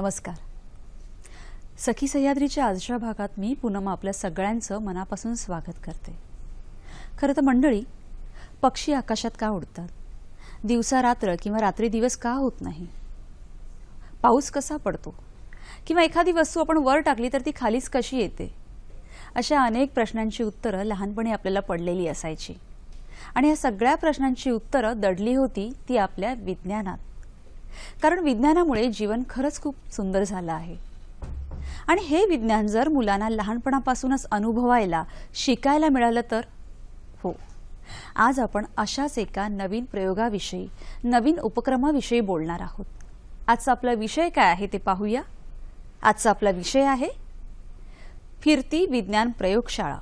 नमस्कार सखी सह्याद्रीच्या आजच्या भागात मी पुनम आपल्या सगळ्यांचं मनापासून स्वागत करते खरं तर मंडळी पक्षी आकाशात का उडतात दिवसा रात्र किंवा रात्री दिवस का होत नाही पाऊस कसा पडतो किंवा एखादी वस्तू आपण वर टाकली तर ती खालीच कशी येते अशा अनेक प्रश्नांची उत्तरं लहानपणी आपल्याला पडलेली असायची आणि या सगळ्या प्रश्नांची उत्तरं दडली होती ती आपल्या विज्ञानात कारण विज्ञानामुळे जीवन खरंच खूप सुंदर झालं आहे आणि हे विज्ञान जर मुलांना लहानपणापासूनच अनुभवायला शिकायला मिळालं तर हो आज आपण अशाच एका नवीन प्रयोगाविषयी नवीन उपक्रमाविषयी बोलणार आहोत आजचा आपला विषय काय आहे ते पाहूया आजचा आपला विषय आहे फिरती विज्ञान प्रयोगशाळा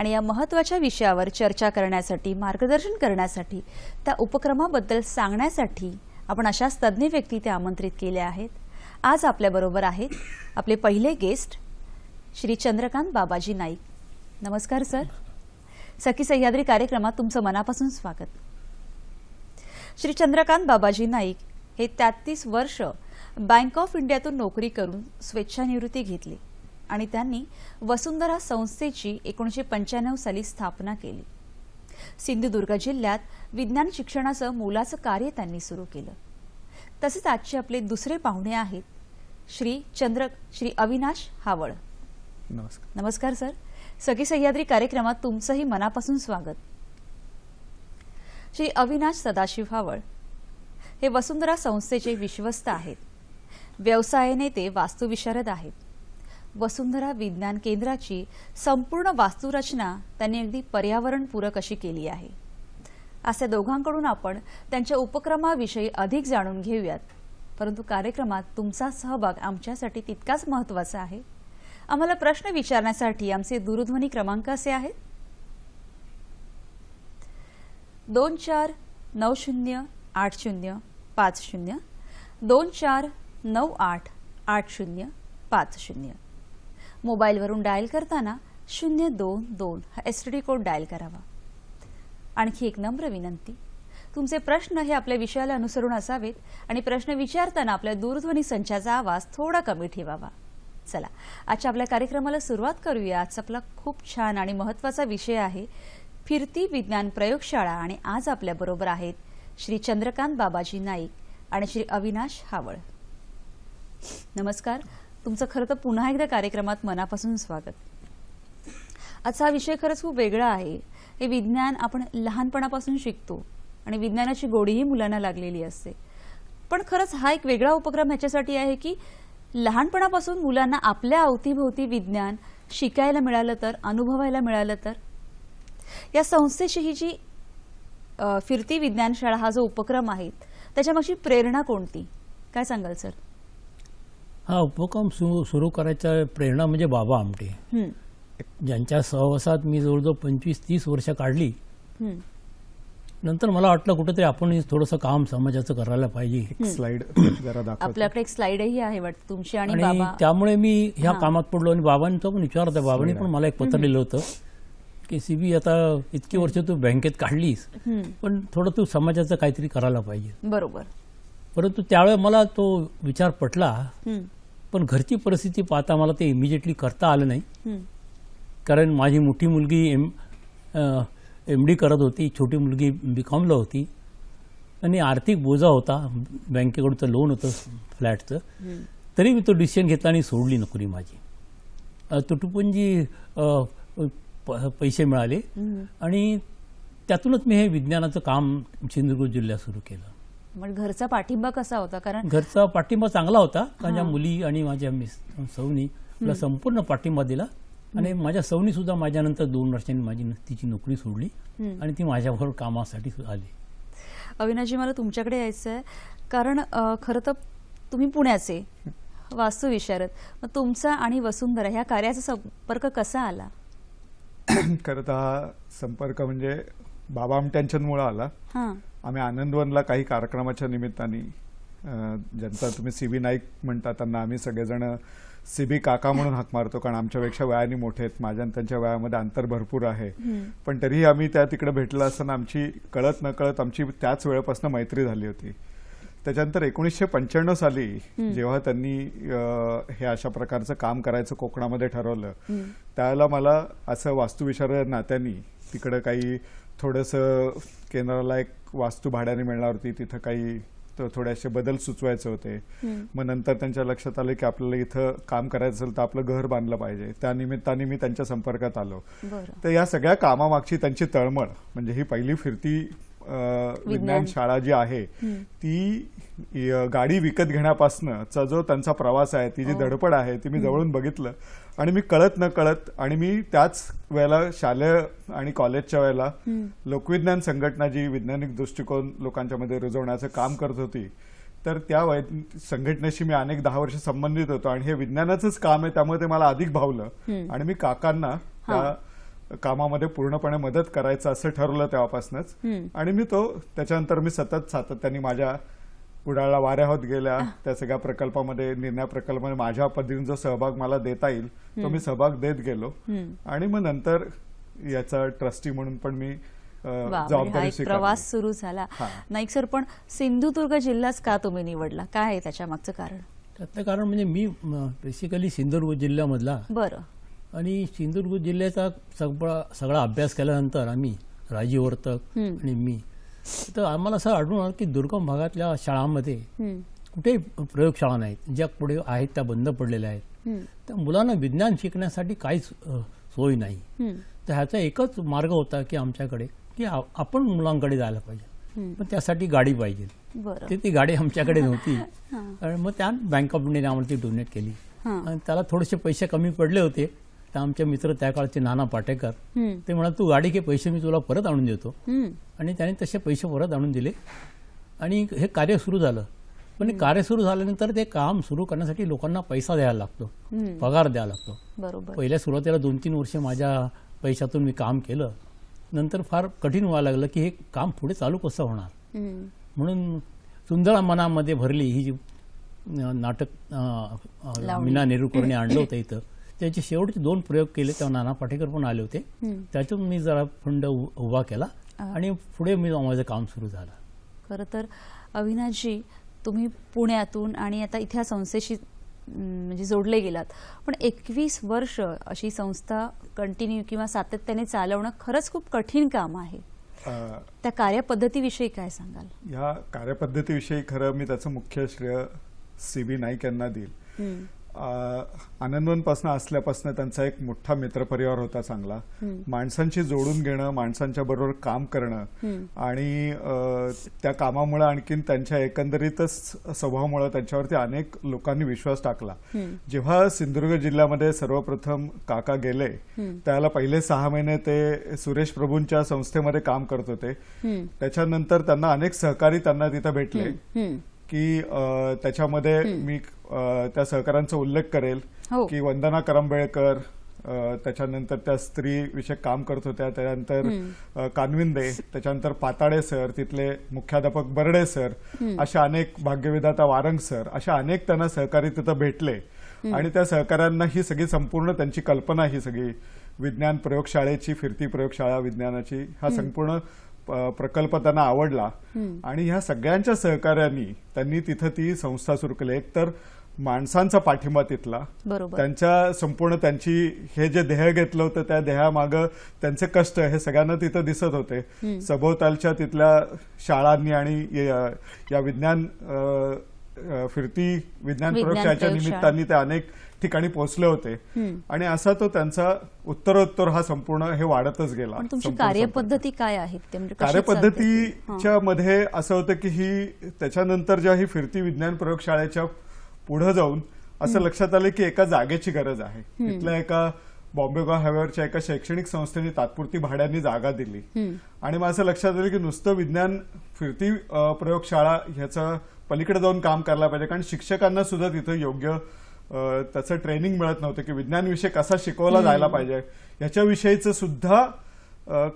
आणि या महत्त्वाच्या विषयावर चर्चा करण्यासाठी मार्गदर्शन करण्यासाठी त्या उपक्रमाबद्दल सांगण्यासाठी आपण अशाच तज्ज्ञ व्यक्ती ते आमंत्रित केल्या आहेत आज आपल्याबरोबर आहेत आपले पहिले गेस्ट श्री चंद्रकांत बाबाजी नाईक नमस्कार सर सखी सह्याद्री कार्यक्रमात तुमचं मनापासून स्वागत श्री चंद्रकांत बाबाजी नाईक हे तेहतीस वर्ष बँक ऑफ इंडियातून नोकरी करून स्वेच्छानिवृत्ती घेतली आणि त्यांनी वसुंधरा संस्थेची एकोणीशे पंच्याण्णव साली स्थापना केली सिंधुदुर्ग जिल्ह्यात विज्ञान शिक्षणाचं मोलाचं कार्य त्यांनी सुरू केलं तसेच आजचे आपले दुसरे पाहुणे आहेत श्री चंद्र श्री अविनाश हावळ नमस्कार नमस्कार सर सगळी सह्याद्री कार्यक्रमात तुमचंही मनापासून स्वागत श्री अविनाश सदाशिव हावळ हे वसुंधरा संस्थेचे विश्वस्त आहेत व्यवसायाने ते वास्तुविशारद आहेत वसुंधरा विज्ञान केंद्राची संपूर्ण वास्तुरचना त्यांनी अगदी पर्यावरणपूरक अशी केली आहे असे दोघांकडून आपण त्यांच्या उपक्रमाविषयी अधिक जाणून घेऊयात परंतु कार्यक्रमात तुमचा सहभाग आमच्यासाठी तितकाच महत्त्वाचा आहे आम्हाला प्रश्न विचारण्यासाठी आमचे दूरध्वनी क्रमांक असे आहेत दोन चार नऊ शून्य आठ शून्य पाच शून्य दोन चार नऊ आठ आठ शून्य पाच शून्य मोबाईलवरून डायल करताना शून्य दोन दोन हा डी कोड डायल करावा आणखी एक नम्र विनंती तुमचे प्रश्न हे आपल्या विषयाला अनुसरून असावेत आणि प्रश्न विचारताना आपल्या दूरध्वनी संचाचा आवाज थोडा कमी ठेवावा चला आजच्या आपल्या कार्यक्रमाला सुरुवात करूया आज आपला खूप छान आणि महत्वाचा विषय आहे फिरती विज्ञान प्रयोगशाळा आणि आज आपल्याबरोबर आहेत श्री चंद्रकांत बाबाजी नाईक आणि श्री अविनाश हावळ नमस्कार तुमचं खरं तर पुन्हा एकदा कार्यक्रमात मनापासून स्वागत आजचा हा विषय खरंच खूप वेगळा आहे हे विज्ञान आपण लहानपणापासून शिकतो आणि विज्ञानाची गोडीही मुलांना लागलेली असते पण खरंच हा एक वेगळा उपक्रम ह्याच्यासाठी आहे की लहानपणापासून मुलांना आपल्या अवतीभोवती विज्ञान शिकायला मिळालं तर अनुभवायला मिळालं तर या संस्थेशी ही जी फिरती विज्ञान शाळा हा जो उपक्रम आहे त्याच्यामागची प्रेरणा कोणती काय सांगाल सर हा उपक्रम सुरू सुरू करायचा प्रेरणा म्हणजे बाबा आमटे ज्यांच्या सहवासात मी जवळजवळ पंचवीस तीस वर्ष काढली नंतर मला वाटलं कुठेतरी आपण थोडस काम समाजाचं करायला पाहिजे स्लाइड आपल्याकडे एक स्लाइडही आहे वाटतं तुमची आणि त्यामुळे मी ह्या कामात पडलो आणि बाबांचा पण विचार होता बाबांनी पण मला एक पत्र लिहिलं होतं की सीबी आता इतकी वर्ष तू बँकेत काढलीस पण थोडं तू समाजाचं काहीतरी करायला पाहिजे बरोबर परंतु त्यावेळेस मला तो विचार पटला पण घरची परिस्थिती पाहता मला ते इमिजिएटली करता आलं नाही कारण माझी मोठी मुलगी एम एम डी करत होती छोटी मुलगी बी कॉमला होती आणि आर्थिक बोजा होता बँकेकडूनचं लोन होतं फ्लॅटचं तरी मी तो डिसिजन घेतला आणि सोडली नोकरी माझी तुटुपून पैसे मिळाले आणि त्यातूनच मी हे विज्ञानाचं काम सिंधुदुर्ग जिल्ह्यात सुरू केलं म्हणजे घरचा पाठिंबा कसा होता कारण घरचा पाठिंबा चांगला होता माझ्या मुली आणि माझ्या सौनी संपूर्ण पाठिंबा दिला आणि माझ्या सौनी सुद्धा माझ्यानंतर दोन वर्षांनी माझी तिची नोकरी सोडली आणि ती माझ्याबरोबर कामासाठी आली अविनाशी मला तुमच्याकडे यायचं आहे कारण खरं तर तुम्ही पुण्याचे वास्तुविशारद मग तुमचा आणि वसुंधरा ह्या कार्याचा संपर्क कसा आला खरं तर हा संपर्क म्हणजे बाबा मुळे आला आम्ही आनंदवनला काही कार्यक्रमाच्या निमित्ताने ज्यांचा तुम्ही सीबी नाईक म्हणता त्यांना आम्ही सगळेजण सीबी काका म्हणून हाक मारतो कारण आमच्यापेक्षा वयाने मोठे आहेत माझ्या आणि त्यांच्या वयामध्ये अंतर भरपूर आहे पण तरीही आम्ही त्या तिकडे भेटलं असताना आमची कळत न कळत आमची त्याच वेळेपासून मैत्री झाली होती त्याच्यानंतर एकोणीसशे पंच्याण्णव साली जेव्हा त्यांनी हे अशा प्रकारचं काम करायचं कोकणामध्ये ठरवलं त्यावेळेला मला असं वास्तुविशार नात्यांनी तिकडे काही थोडस केंद्राला एक वास्तू भाड्याने मिळणार होती तिथं काही थोड्याशे बदल सुचवायचे होते मग नंतर त्यांच्या लक्षात आलं की आपल्याला इथं काम करायचं असेल तर आपलं घर बांधलं पाहिजे त्या निमित्ताने मी त्यांच्या संपर्कात आलो तर या सगळ्या कामामागची त्यांची तळमळ म्हणजे ही पहिली फिरती विज्ञान शाळा जी आहे ती गाडी विकत घेण्यापासनचा जो त्यांचा प्रवास आहे ती जी हो. धडपड आहे ती मी जवळून बघितलं आणि मी कळत न कळत आणि मी त्याच वेळेला शालेय आणि कॉलेजच्या वेळेला लोकविज्ञान संघटना जी वैज्ञानिक दृष्टिकोन लोकांच्या मध्ये रुजवण्याचं काम करत होती तर त्या वै संघटनेशी मी अनेक दहा वर्ष संबंधित होतो आणि हे विज्ञानाचंच काम आहे त्यामुळे ते मला अधिक भावलं आणि मी काकांना त्या कामामध्ये पूर्णपणे मदत करायचं असं ठरवलं तेव्हापासूनच आणि मी तो त्याच्यानंतर मी सतत सातत्याने माझ्या कुडाळला वाऱ्या होत गेल्या त्या सगळ्या प्रकल्पामध्ये निर्णय प्रकल्पामध्ये माझ्या पद्धतीने जो सहभाग मला देता येईल तो मी सहभाग देत गेलो आणि मग नंतर याचा ट्रस्टी म्हणून पण मी म्हणजे जबाबदारी प्रवास सुरू झाला नाईक सर पण सिंधुदुर्ग जिल्हाच का तुम्ही निवडला काय आहे त्याच्या मागचं कारण त्याचं कारण म्हणजे मी बेसिकली सिंधुदुर्ग जिल्ह्यामधला बरं आणि सिंधुदुर्ग जिल्ह्याचा सगळा सगळा अभ्यास केल्यानंतर आम्ही राजीवर्तक आणि मी तर आम्हाला असं आढळून आलं की दुर्गम भागातल्या शाळांमध्ये कुठेही प्रयोगशाळा नाहीत ज्या पुढे आहेत त्या बंद पडलेल्या आहेत तर मुलांना विज्ञान शिकण्यासाठी काहीच सोय नाही तर ह्याचा एकच मार्ग होता की आमच्याकडे की आपण मुलांकडे जायला पाहिजे पण त्यासाठी गाडी पाहिजे ते ती गाडी आमच्याकडे नव्हती मग त्या बँक ऑफ इंडियाने आम्हाला ती डोनेट केली आणि त्याला थोडेसे पैसे कमी पडले होते तर आमचे मित्र त्या काळचे नाना पाटेकर ते म्हणाले तू गाडी घे पैसे मी तुला परत आणून देतो आणि त्याने तसे पैसे परत आणून दिले आणि हे कार्य सुरू झालं पण कार्य सुरू झाल्यानंतर ते काम सुरू करण्यासाठी लोकांना पैसा द्यायला लागतो पगार द्यावा लागतो बरोबर पहिल्या सुरुवातीला दोन तीन वर्ष माझ्या पैशातून मी काम केलं नंतर फार कठीण व्हायला लागलं की हे काम पुढे चालू कसं होणार म्हणून सुंदर मनामध्ये भरली ही नाटक मीना नेहरूकरने आणलं होतं इथं त्याचे शेवटचे दोन प्रयोग केले तेव्हा नाना पाटेकर पण आले होते त्याच्यातून मी जरा फंड उभा केला आणि पुढे मी माझं काम सुरू झालं खरं तर अविनाशजी तुम्ही पुण्यातून आणि आता इथे संस्थेशी म्हणजे जोडले गेलात पण एकवीस वर्ष अशी संस्था कंटिन्यू किंवा सातत्याने चालवणं खरंच खूप कठीण काम आहे त्या कार्यपद्धतीविषयी काय सांगाल या कार्यपद्धतीविषयी खरं मी त्याचं मुख्य श्रेय सी बी नाईक यांना देईल आनंदवनपासनं असल्यापासून त्यांचा एक मोठा मित्रपरिवार होता चांगला माणसांशी जोडून घेणं माणसांच्या बरोबर काम करणं आणि त्या कामामुळे आणखीन त्यांच्या एकंदरीतच स्वभावामुळे त्यांच्यावरती अनेक लोकांनी विश्वास टाकला जेव्हा सिंधुदुर्ग जिल्ह्यामध्ये सर्वप्रथम काका गेले त्याला पहिले सहा महिने ते सुरेश प्रभूंच्या संस्थेमध्ये काम करत होते त्याच्यानंतर त्यांना अनेक सहकारी त्यांना तिथे भेटले की त्याच्यामध्ये मी त्या सहकारांचा उल्लेख करेल हो. की वंदना करंबेळकर त्याच्यानंतर त्या स्त्री विषय काम करत होत्या त्यानंतर कानविंदे त्याच्यानंतर पाताळे सर तिथले मुख्याध्यापक बर्डे सर अशा अनेक भाग्यविधाता वारंग सर अशा अनेक त्यांना सहकारी तिथं भेटले आणि त्या सहकार्यांना ही सगळी संपूर्ण त्यांची कल्पना ही सगळी विज्ञान प्रयोगशाळेची फिरती प्रयोगशाळा विज्ञानाची हा संपूर्ण प्रकल्प त्यांना आवडला आणि ह्या सगळ्यांच्या सहकार्यानी त्यांनी तिथं ती संस्था सुरू केली एक तर माणसांचा पाठिंबा तिथला त्यांच्या संपूर्ण त्यांची हे जे देह घेतलं होतं त्या देहामागं त्यांचे कष्ट हे सगळ्यांना तिथं दिसत होते सभोवतालच्या तिथल्या शाळांनी आणि या विज्ञान फिरती विज्ञान प्रयोगशाळेच्या निमित्ताने ते अनेक ठिकाणी पोहोचले होते आणि असा तो त्यांचा उत्तरोत्तर हा संपूर्ण हे वाढतच गेला तुमची कार्यपद्धती काय आहे म्हणजे कार्यपद्धतीच्या मध्ये असं होतं की ही त्याच्यानंतर ज्या ही फिरती विज्ञान प्रयोगशाळेच्या पुढे जाऊन असं लक्षात आलं की एका जागेची गरज आहे तिथल्या एका बॉम्बे बॉम्बेगाव हायवेवरच्या एका शैक्षणिक संस्थेने तात्पुरती भाड्याने जागा दिली आणि मग असं लक्षात आलं की नुसतं विज्ञान फिरती प्रयोगशाळा ह्याचं पलीकडे जाऊन काम करायला पाहिजे कारण शिक्षकांना सुद्धा तिथं योग्य त्याचं ट्रेनिंग मिळत नव्हतं की विज्ञान विषय कसा शिकवला जायला पाहिजे याच्याविषयीचं सुद्धा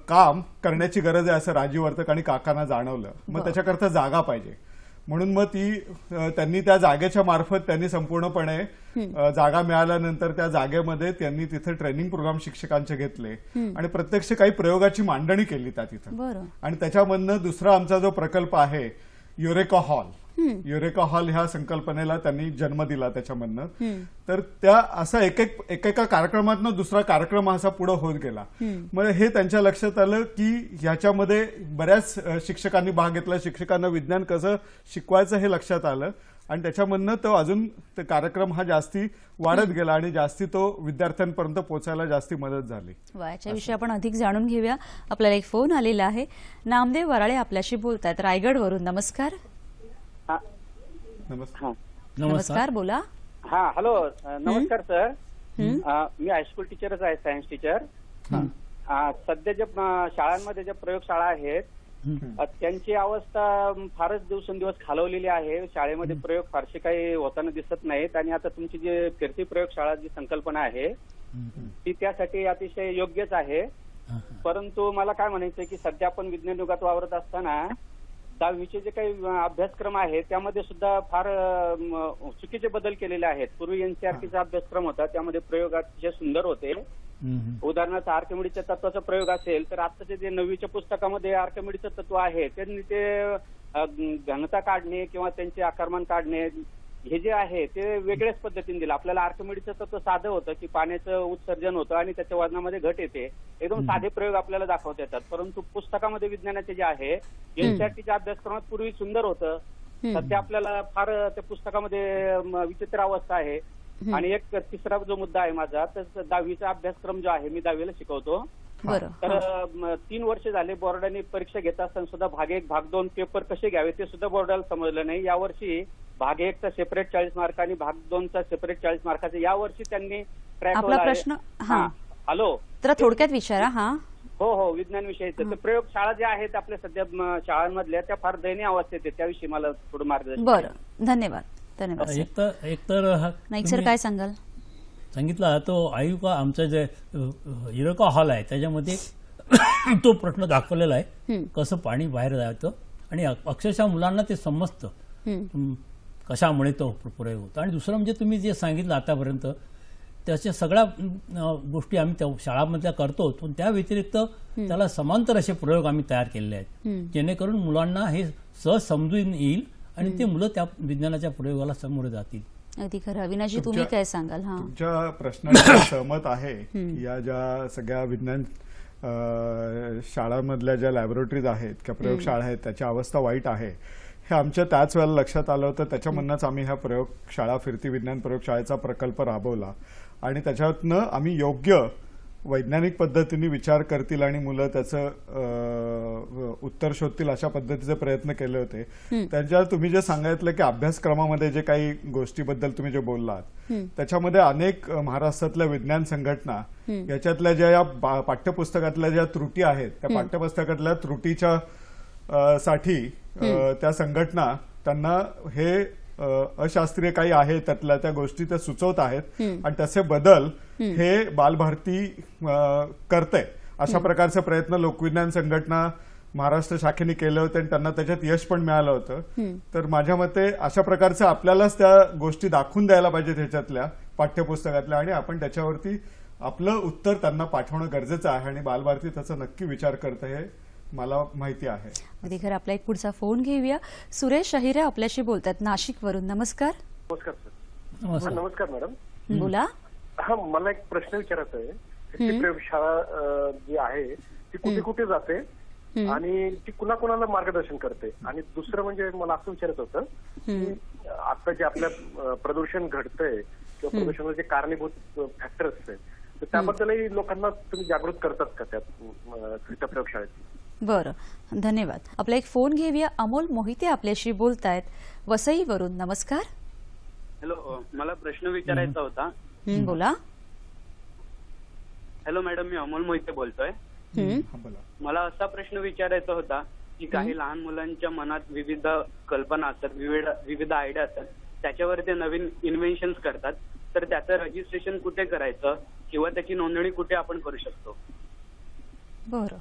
काम करण्याची गरज आहे असं राजीव वर्तक आणि काकांना जाणवलं मग त्याच्याकरता जागा पाहिजे म्हणून मग ती त्यांनी त्या जागेच्या मार्फत त्यांनी संपूर्णपणे जागा मिळाल्यानंतर त्या जागेमध्ये त्यांनी तिथे ट्रेनिंग प्रोग्राम शिक्षकांचे घेतले आणि प्रत्यक्ष काही प्रयोगाची मांडणी केली त्या तिथं आणि त्याच्यामधनं दुसरा आमचा जो प्रकल्प आहे युरेका हॉल युरेका हॉल ह्या संकल्पनेला त्यांनी जन्म दिला त्याच्यामधनं तर त्या असा एक एक एकेका कार्यक्रमातनं दुसरा कार्यक्रम असा पुढे होत गेला मग हे त्यांच्या लक्षात आलं की ह्याच्यामध्ये बऱ्याच शिक्षकांनी भाग घेतला शिक्षकांना विज्ञान कसं शिकवायचं हे लक्षात आलं आणि त्याच्यामधनं तो अजून कार्यक्रम हा जास्ती वाढत गेला आणि जास्ती तो विद्यार्थ्यांपर्यंत पोहोचायला जास्ती मदत झाली याच्याविषयी आपण अधिक जाणून घेऊया आपल्याला एक फोन आलेला आहे नामदेव वराळे आपल्याशी बोलतात रायगड वरून नमस्कार नमस्कार नमस्कार बोला हा हॅलो नमस्कार सर मी हायस्कूल टीचरच आहे सायन्स टीचर सध्या जे शाळांमध्ये ज्या प्रयोगशाळा आहेत त्यांची अवस्था फारच दिवसेंदिवस खालवलेली आहे शाळेमध्ये प्रयोग फारसे काही होताना दिसत नाहीत आणि आता तुमची जी फिरती प्रयोगशाळा जी संकल्पना आहे ती त्यासाठी अतिशय योग्यच आहे परंतु मला काय म्हणायचं की सध्या आपण विज्ञान युगात वावरत असताना दहावीचे जे काही अभ्यासक्रम आहेत त्यामध्ये सुद्धा फार चुकीचे बदल केलेले आहेत पूर्वी एनसीआरटीचा e अभ्यासक्रम होता त्यामध्ये प्रयोग अतिशय सुंदर होते उदाहरणार्थ आर्कमेडीच्या तत्वाचा प्रयोग असेल तर आताचे जे नववीच्या पुस्तकामध्ये आर्केमिडीचं तत्व आहे त्यांनी ते घनता काढणे किंवा त्यांचे आकारमान काढणे हे जे आहे ते वेगळ्याच पद्धतीने दिलं आपल्याला आर्कमेडीचं तर साधं होतं की पाण्याचं उत्सर्जन होतं आणि त्याच्या वजनामध्ये घट येते एकदम साधे प्रयोग आपल्याला दाखवता येतात परंतु पुस्तकामध्ये विज्ञानाचे जे आहे एनसीआरटीच्या अभ्यासक्रमात पूर्वी सुंदर होतं ते आपल्याला फार त्या पुस्तकामध्ये विचित्र अवस्था आहे आणि एक तिसरा जो मुद्दा आहे माझा तर दहावीचा अभ्यासक्रम जो आहे मी दहावीला शिकवतो तर तीन वर्ष झाले बोर्डाने परीक्षा घेत असताना सुद्धा भाग एक भाग दोन पेपर कसे घ्यावे ते सुद्धा बोर्डाला समजलं नाही यावर्षी भाग चा सेपरेट चाळीस मार्क आणि भाग दोनचा सेपरेट चाळीस मार्काचा वर्षी त्यांनी आपला प्रश्न हा हॅलो तर थोडक्यात विचारा हा हो हो विज्ञान विषयाचं तर प्रयोगशाळा ज्या आहेत आपल्या सध्या शाळांमधल्या त्या फार दयनीय अवस्थेत आहेत त्याविषयी मला थोडं मार्गदर्शन बरं धन्यवाद धन्यवाद एकतर नाईक सर काय सांगाल सांगितला तो आयुका आमचा जे इरका हॉल आहे त्याच्यामध्ये तो प्रश्न दाखवलेला आहे कसं पाणी बाहेर जायचं आणि अक्षरशः मुलांना ते समजतं कशामुळे तो प्रयोग होतो आणि दुसरं म्हणजे तुम्ही जे सांगितलं आतापर्यंत त्याच्या सगळ्या गोष्टी आम्ही त्या शाळांमधल्या करतो पण त्या व्यतिरिक्त त्याला समांतर असे प्रयोग आम्ही तयार केलेले आहेत जेणेकरून मुलांना हे सहज समजून येईल आणि ते मुलं त्या विज्ञानाच्या प्रयोगाला समोर जातील अगदी खरं अविनाशी तुम्ही काय सांगाल हा तुमच्या प्रश्नाचं सहमत आहे या ज्या सगळ्या विज्ञान शाळांमधल्या ज्या लॅबोरेटरीज आहेत किंवा प्रयोगशाळा आहेत त्याची अवस्था वाईट आहे हे आमच्या त्याच वेळेला लक्षात आलं होतं त्याच्यामधनंच आम्ही ह्या प्रयोगशाळा फिरती विज्ञान प्रयोगशाळेचा प्रकल्प राबवला आणि त्याच्यातनं आम्ही योग्य वैज्ञानिक पद्धतीने विचार करतील आणि मुलं त्याचं उत्तर शोधतील अशा पद्धतीचे प्रयत्न केले होते त्याच्यावर तुम्ही जे सांगितलं की अभ्यासक्रमामध्ये जे काही गोष्टीबद्दल तुम्ही जे बोललात त्याच्यामध्ये अनेक महाराष्ट्रातल्या विज्ञान संघटना याच्यातल्या ज्या या पाठ्यपुस्तकातल्या ज्या त्रुटी आहेत त्या पाठ्यपुस्तकातल्या त्रुटीच्या साठी त्या संघटना त्यांना हे अशास्त्रीय काही आहे त्यातल्या त्या गोष्टी त्या सुचवत आहेत आणि तसे बदल हे बालभारती करते अशा प्रकारचे प्रयत्न लोकविज्ञान संघटना महाराष्ट्र शाखेने केले होते आणि त्यांना त्याच्यात यश पण मिळालं होतं तर माझ्या मते अशा प्रकारचं आपल्यालाच त्या गोष्टी दाखवून द्यायला पाहिजे त्याच्यातल्या पाठ्यपुस्तकातल्या आणि आपण त्याच्यावरती आपलं उत्तर त्यांना पाठवणं गरजेचं आहे आणि बालभारती त्याचा नक्की विचार करतं हे मला माहिती आहे अगदी खरं आपला एक पुढचा फोन घेऊया सुरेश अहिरे आपल्याशी बोलतात नाशिक वरून नमस्कार नमस्कार नमस्कार मॅडम बोला हा मला एक प्रश्न विचारायचा आहे प्रयोगशाळा जी आहे ती कुठे कुठे जाते आणि ती कुणाकुणाला मार्गदर्शन करते आणि दुसरं म्हणजे मला असं विचारत होतं की आता जे आपल्या प्रदूषण घडतंय किंवा प्रदूषणाचे कारणीभूत फॅक्टर्स आहेत तर त्याबद्दलही लोकांना तुम्ही जागृत करतात का त्या प्रयोगशाळेत बरं धन्यवाद आपला एक फोन घेऊया अमोल मोहिते आपल्याशी बोलतायत वरून नमस्कार हॅलो मला प्रश्न विचारायचा होता बोला हॅलो मॅडम मी अमोल मोहिते बोलतोय मला असा प्रश्न विचारायचा होता की काही लहान मुलांच्या मनात विविध कल्पना असतात विविध विविध आयडिया असतात त्याच्यावर ते नवीन इन्व्हेन्शन करतात तर त्याचं रजिस्ट्रेशन कुठे करायचं किंवा त्याची नोंदणी कुठे आपण करू शकतो बरं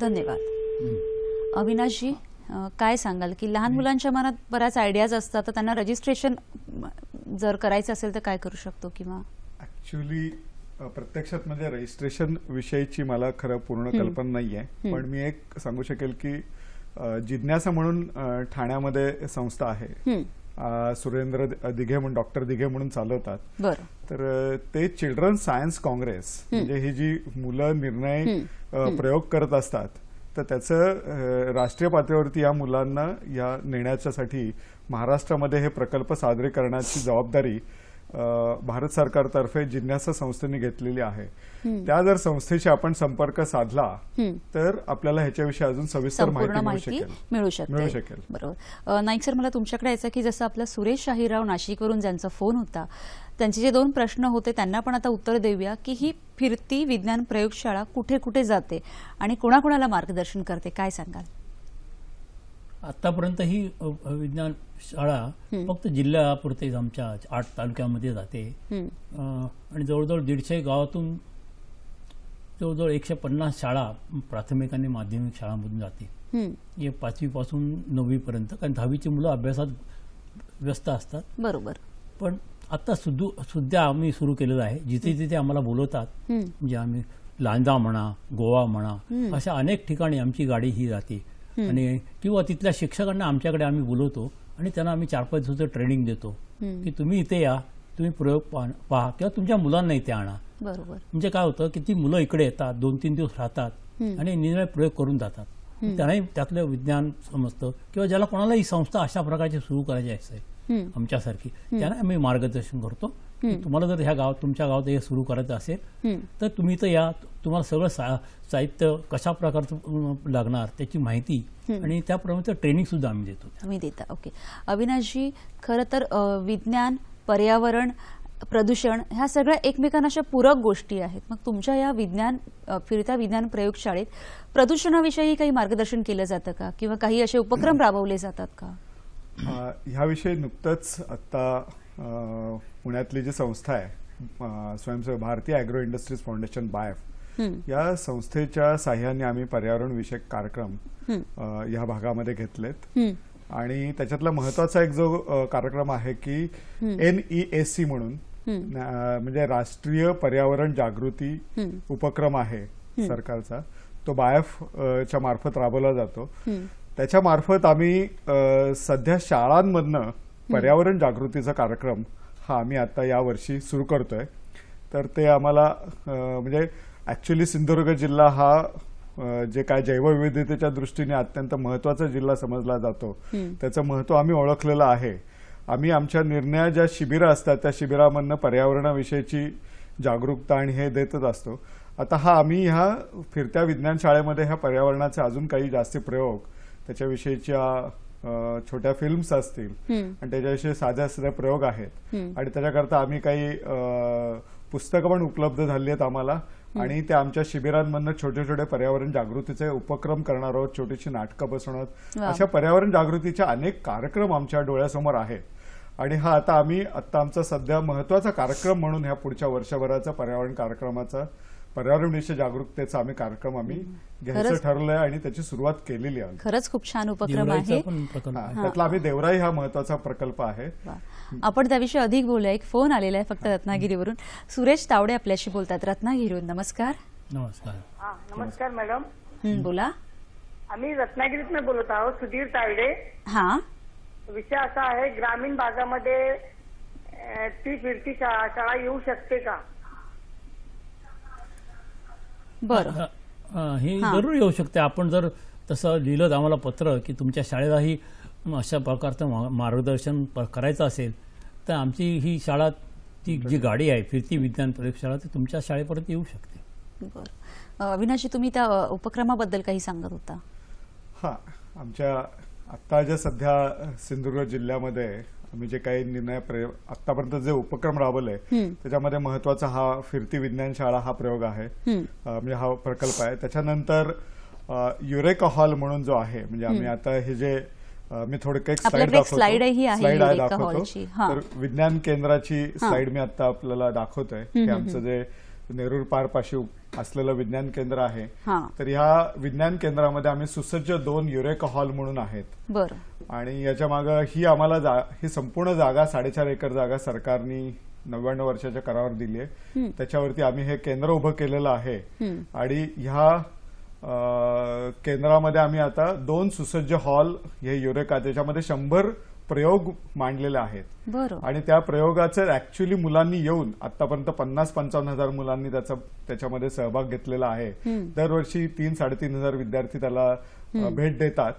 धन्यवाद अविनाशजी काय सांगाल की लहान मुलांच्या मनात बऱ्याच आयडियाज असतात तर त्यांना रजिस्ट्रेशन जर करायचं असेल तर काय करू शकतो किंवा ऍक्च्युली प्रत्यक्षात म्हणजे रजिस्ट्रेशन विषयीची मला खरं पूर्ण कल्पना नाही आहे पण मी एक सांगू शकेल की जिज्ञासा म्हणून ठाण्यामध्ये संस्था आहे सुरेंद्र दिघे म्हणून डॉक्टर दिघे म्हणून चालवतात तर ते चिल्ड्रन सायन्स काँग्रेस म्हणजे ही जी मुलं निर्णय प्रयोग करत असतात तर त्याचं राष्ट्रीय पातळीवरती या मुलांना या नेण्याच्यासाठी महाराष्ट्रामध्ये हे प्रकल्प साजरे करण्याची जबाबदारी भारत सरकारतर्फे जिज्ञासा संस्थेने घेतलेली आहे त्या जर संस्थेशी आपण संपर्क साधला तर आपल्याला ह्याच्याविषयी अजून सविस्तर माहिती मिळू शकेल बरोबर नाईक सर मला तुमच्याकडे यायचं की जसं आपला सुरेश शाहीराव नाशिकवरून ज्यांचा फोन होता त्यांचे जे दोन प्रश्न होते त्यांना पण आता उत्तर देऊया की ही फिरती विज्ञान प्रयोगशाळा कुठे कुठे जाते आणि कोणाकोणाला मार्गदर्शन करते काय सांगाल आतापर्यंत ही विज्ञान शाळा फक्त जिल्ह्यापुरतेच आमच्या आठ तालुक्यामध्ये जाते आणि जवळजवळ दीडशे गावातून जवळजवळ एकशे पन्नास शाळा प्राथमिक आणि माध्यमिक शाळांमधून जाते हे नववी नववीपर्यंत कारण दहावीची मुलं अभ्यासात व्यस्त असतात बरोबर पण आता सुद्धा सुद्धा आम्ही सुरू केलेलं आहे जिथे जिथे आम्हाला बोलवतात म्हणजे आम्ही लांजा म्हणा गोवा म्हणा अशा अनेक ठिकाणी आमची गाडी ही जाते आणि किंवा तिथल्या शिक्षकांना आमच्याकडे आम्ही बोलवतो आणि त्यांना आम्ही चार पाच दिवसाचं ट्रेनिंग देतो की तुम्ही इथे या तुम्ही प्रयोग पहा किंवा तुमच्या मुलांना इथे आणा बरोबर म्हणजे काय होतं की ती मुलं इकडे येतात दोन तीन दिवस राहतात आणि निर्णय प्रयोग करून जातात त्यांनाही त्यातलं विज्ञान समजतं किंवा ज्याला कोणालाही संस्था अशा प्रकारची सुरू करायची असते आमच्यासारखी त्यांना आम्ही मार्गदर्शन करतो तुम्हाला जर ह्या गावात तुमच्या गावात हे सुरू करायचं असेल तर तुम्ही तर या तुम्हाला सगळं साहित्य कशा प्रकारचं लागणार त्याची माहिती आणि त्याप्रमाणे ट्रेनिंग सुद्धा आम्ही देतो आम्ही देता ओके अविनाशजी खरं तर विज्ञान पर्यावरण प्रदूषण ह्या सगळ्या एकमेकांना अशा पूरक गोष्टी आहेत मग तुमच्या या विज्ञान फिरत्या विज्ञान प्रयोगशाळेत प्रदूषणाविषयी काही मार्गदर्शन केलं जातं का किंवा काही असे उपक्रम राबवले जातात का ह्याविषयी नुकतंच आता पुण्यातली जी संस्था आहे स्वयंसेवक भारतीय अॅग्रो इंडस्ट्रीज फाउंडेशन बायफ या संस्थेच्या साह्याने आम्ही पर्यावरण विषयक कार्यक्रम या भागामध्ये घेतलेत आणि त्याच्यातला महत्वाचा एक जो कार्यक्रम आहे की एनईएससी e म्हणून म्हणजे राष्ट्रीय पर्यावरण जागृती उपक्रम आहे सरकारचा तो बायफ च्या मार्फत राबवला जातो त्याच्या मार्फत आम्ही सध्या शाळांमधनं पर्यावरण जागृतीचा कार्यक्रम हा आम्ही आता यावर्षी सुरू करतोय तर ते आम्हाला म्हणजे ऍक्च्युली सिंधुदुर्ग जिल्हा हा जे काय जैवविविधतेच्या दृष्टीने अत्यंत महत्त्वाचा जिल्हा समजला जातो त्याचं महत्व आम्ही ओळखलेलं आहे आम्ही आमच्या निर्णया ज्या शिबिरं असतात त्या शिबिरामधनं पर्यावरणाविषयीची जागरूकता आणि हे देतच असतो आता हा आम्ही ह्या फिरत्या विज्ञान शाळेमध्ये ह्या पर्यावरणाचे अजून काही जास्त प्रयोग त्याच्याविषयीच्या छोट्या फिल्म्स असतील आणि त्याच्याविषयी साध्या साध्या प्रयोग आहेत आणि त्याच्याकरता आम्ही काही पुस्तकं पण उपलब्ध झाली आहेत आम्हाला आणि ते आमच्या शिबिरांमधनं छोटे छोटे पर्यावरण जागृतीचे उपक्रम करणार आहोत छोटीशी नाटकं बसवणार अशा पर्यावरण जागृतीचे अनेक कार्यक्रम आमच्या डोळ्यासमोर आहेत आणि हा आता आम्ही आता आमचा सध्या महत्वाचा कार्यक्रम म्हणून ह्या पुढच्या वर्षभराचा पर्यावरण कार्यक्रमाचा पर्यावरणविषयी जागरूकतेचा आम्ही कार्यक्रम आम्ही घ्यायचं ठरलंय आणि त्याची सुरुवात केलेली आहे खरंच खूप छान उपक्रम आहे त्यातला आम्ही देवराई हा महत्वाचा प्रकल्प आहे आपण त्याविषयी अधिक बोलूया एक फोन आलेला आहे फक्त रत्नागिरीवरून सुरेश तावडे आपल्याशी बोलतात रत्नागिरीवरून नमस्कार नमस्कार नमस्कार मॅडम बोला आम्ही रत्नागिरीतून बोलत आहोत सुधीर तावडे हा विषय असा आहे ग्रामीण भागामध्ये ती फिरती शाळा येऊ शकते का बरं हे जरूर येऊ शकते आपण जर तसं लिहिलं आम्हाला पत्र की तुमच्या शाळेलाही अशा प्रकारचं मार्गदर्शन करायचं असेल तर आमची ही शाळा ती जी गाडी आहे फिरती विज्ञान प्रयोगशाळा ती तुमच्या शाळेपर्यंत येऊ शकते बरं अविनाशी तुम्ही त्या उपक्रमाबद्दल काही सांगत होता हां आमच्या आत्ता ज्या सध्या सिंधुदुर्ग जिल्ह्यामध्ये तुम्ही जे काही निर्णय आतापर्यंत जे उपक्रम राबवले त्याच्यामध्ये महत्वाचा हा फिरती विज्ञान शाळा हा प्रयोग आहे म्हणजे हा प्रकल्प आहे त्याच्यानंतर युरेका हॉल म्हणून जो आहे म्हणजे आम्ही आता हे जे मी थोडक्यात स्लाइड दाखवतो स्लाइड दाखवतो तर विज्ञान केंद्राची स्लाइड मी आता आपल्याला दाखवतोय की आमचं जे नेरूर पाशी असलेलं विज्ञान केंद्र आहे तर ह्या विज्ञान केंद्रामध्ये आम्ही सुसज्ज दोन युरेका हॉल म्हणून आहेत आणि याच्या माग ही आम्हाला ही संपूर्ण जागा साडेचार एकर जागा सरकारनी नव्याण्णव वर्षाच्या करावर दिली आहे त्याच्यावरती आम्ही हे केंद्र उभं केलेलं आहे आणि ह्या केंद्रामध्ये आम्ही आता दोन सुसज्ज हॉल हे युरेका त्याच्यामध्ये शंभर प्रयोग मांडलेले आहेत आणि त्या प्रयोगाचं ऍक्च्युली मुलांनी येऊन आतापर्यंत पन्नास पंचावन्न हजार मुलांनी त्याचा त्याच्यामध्ये सहभाग घेतलेला आहे दरवर्षी तीन साडेतीन हजार विद्यार्थी त्याला भेट देतात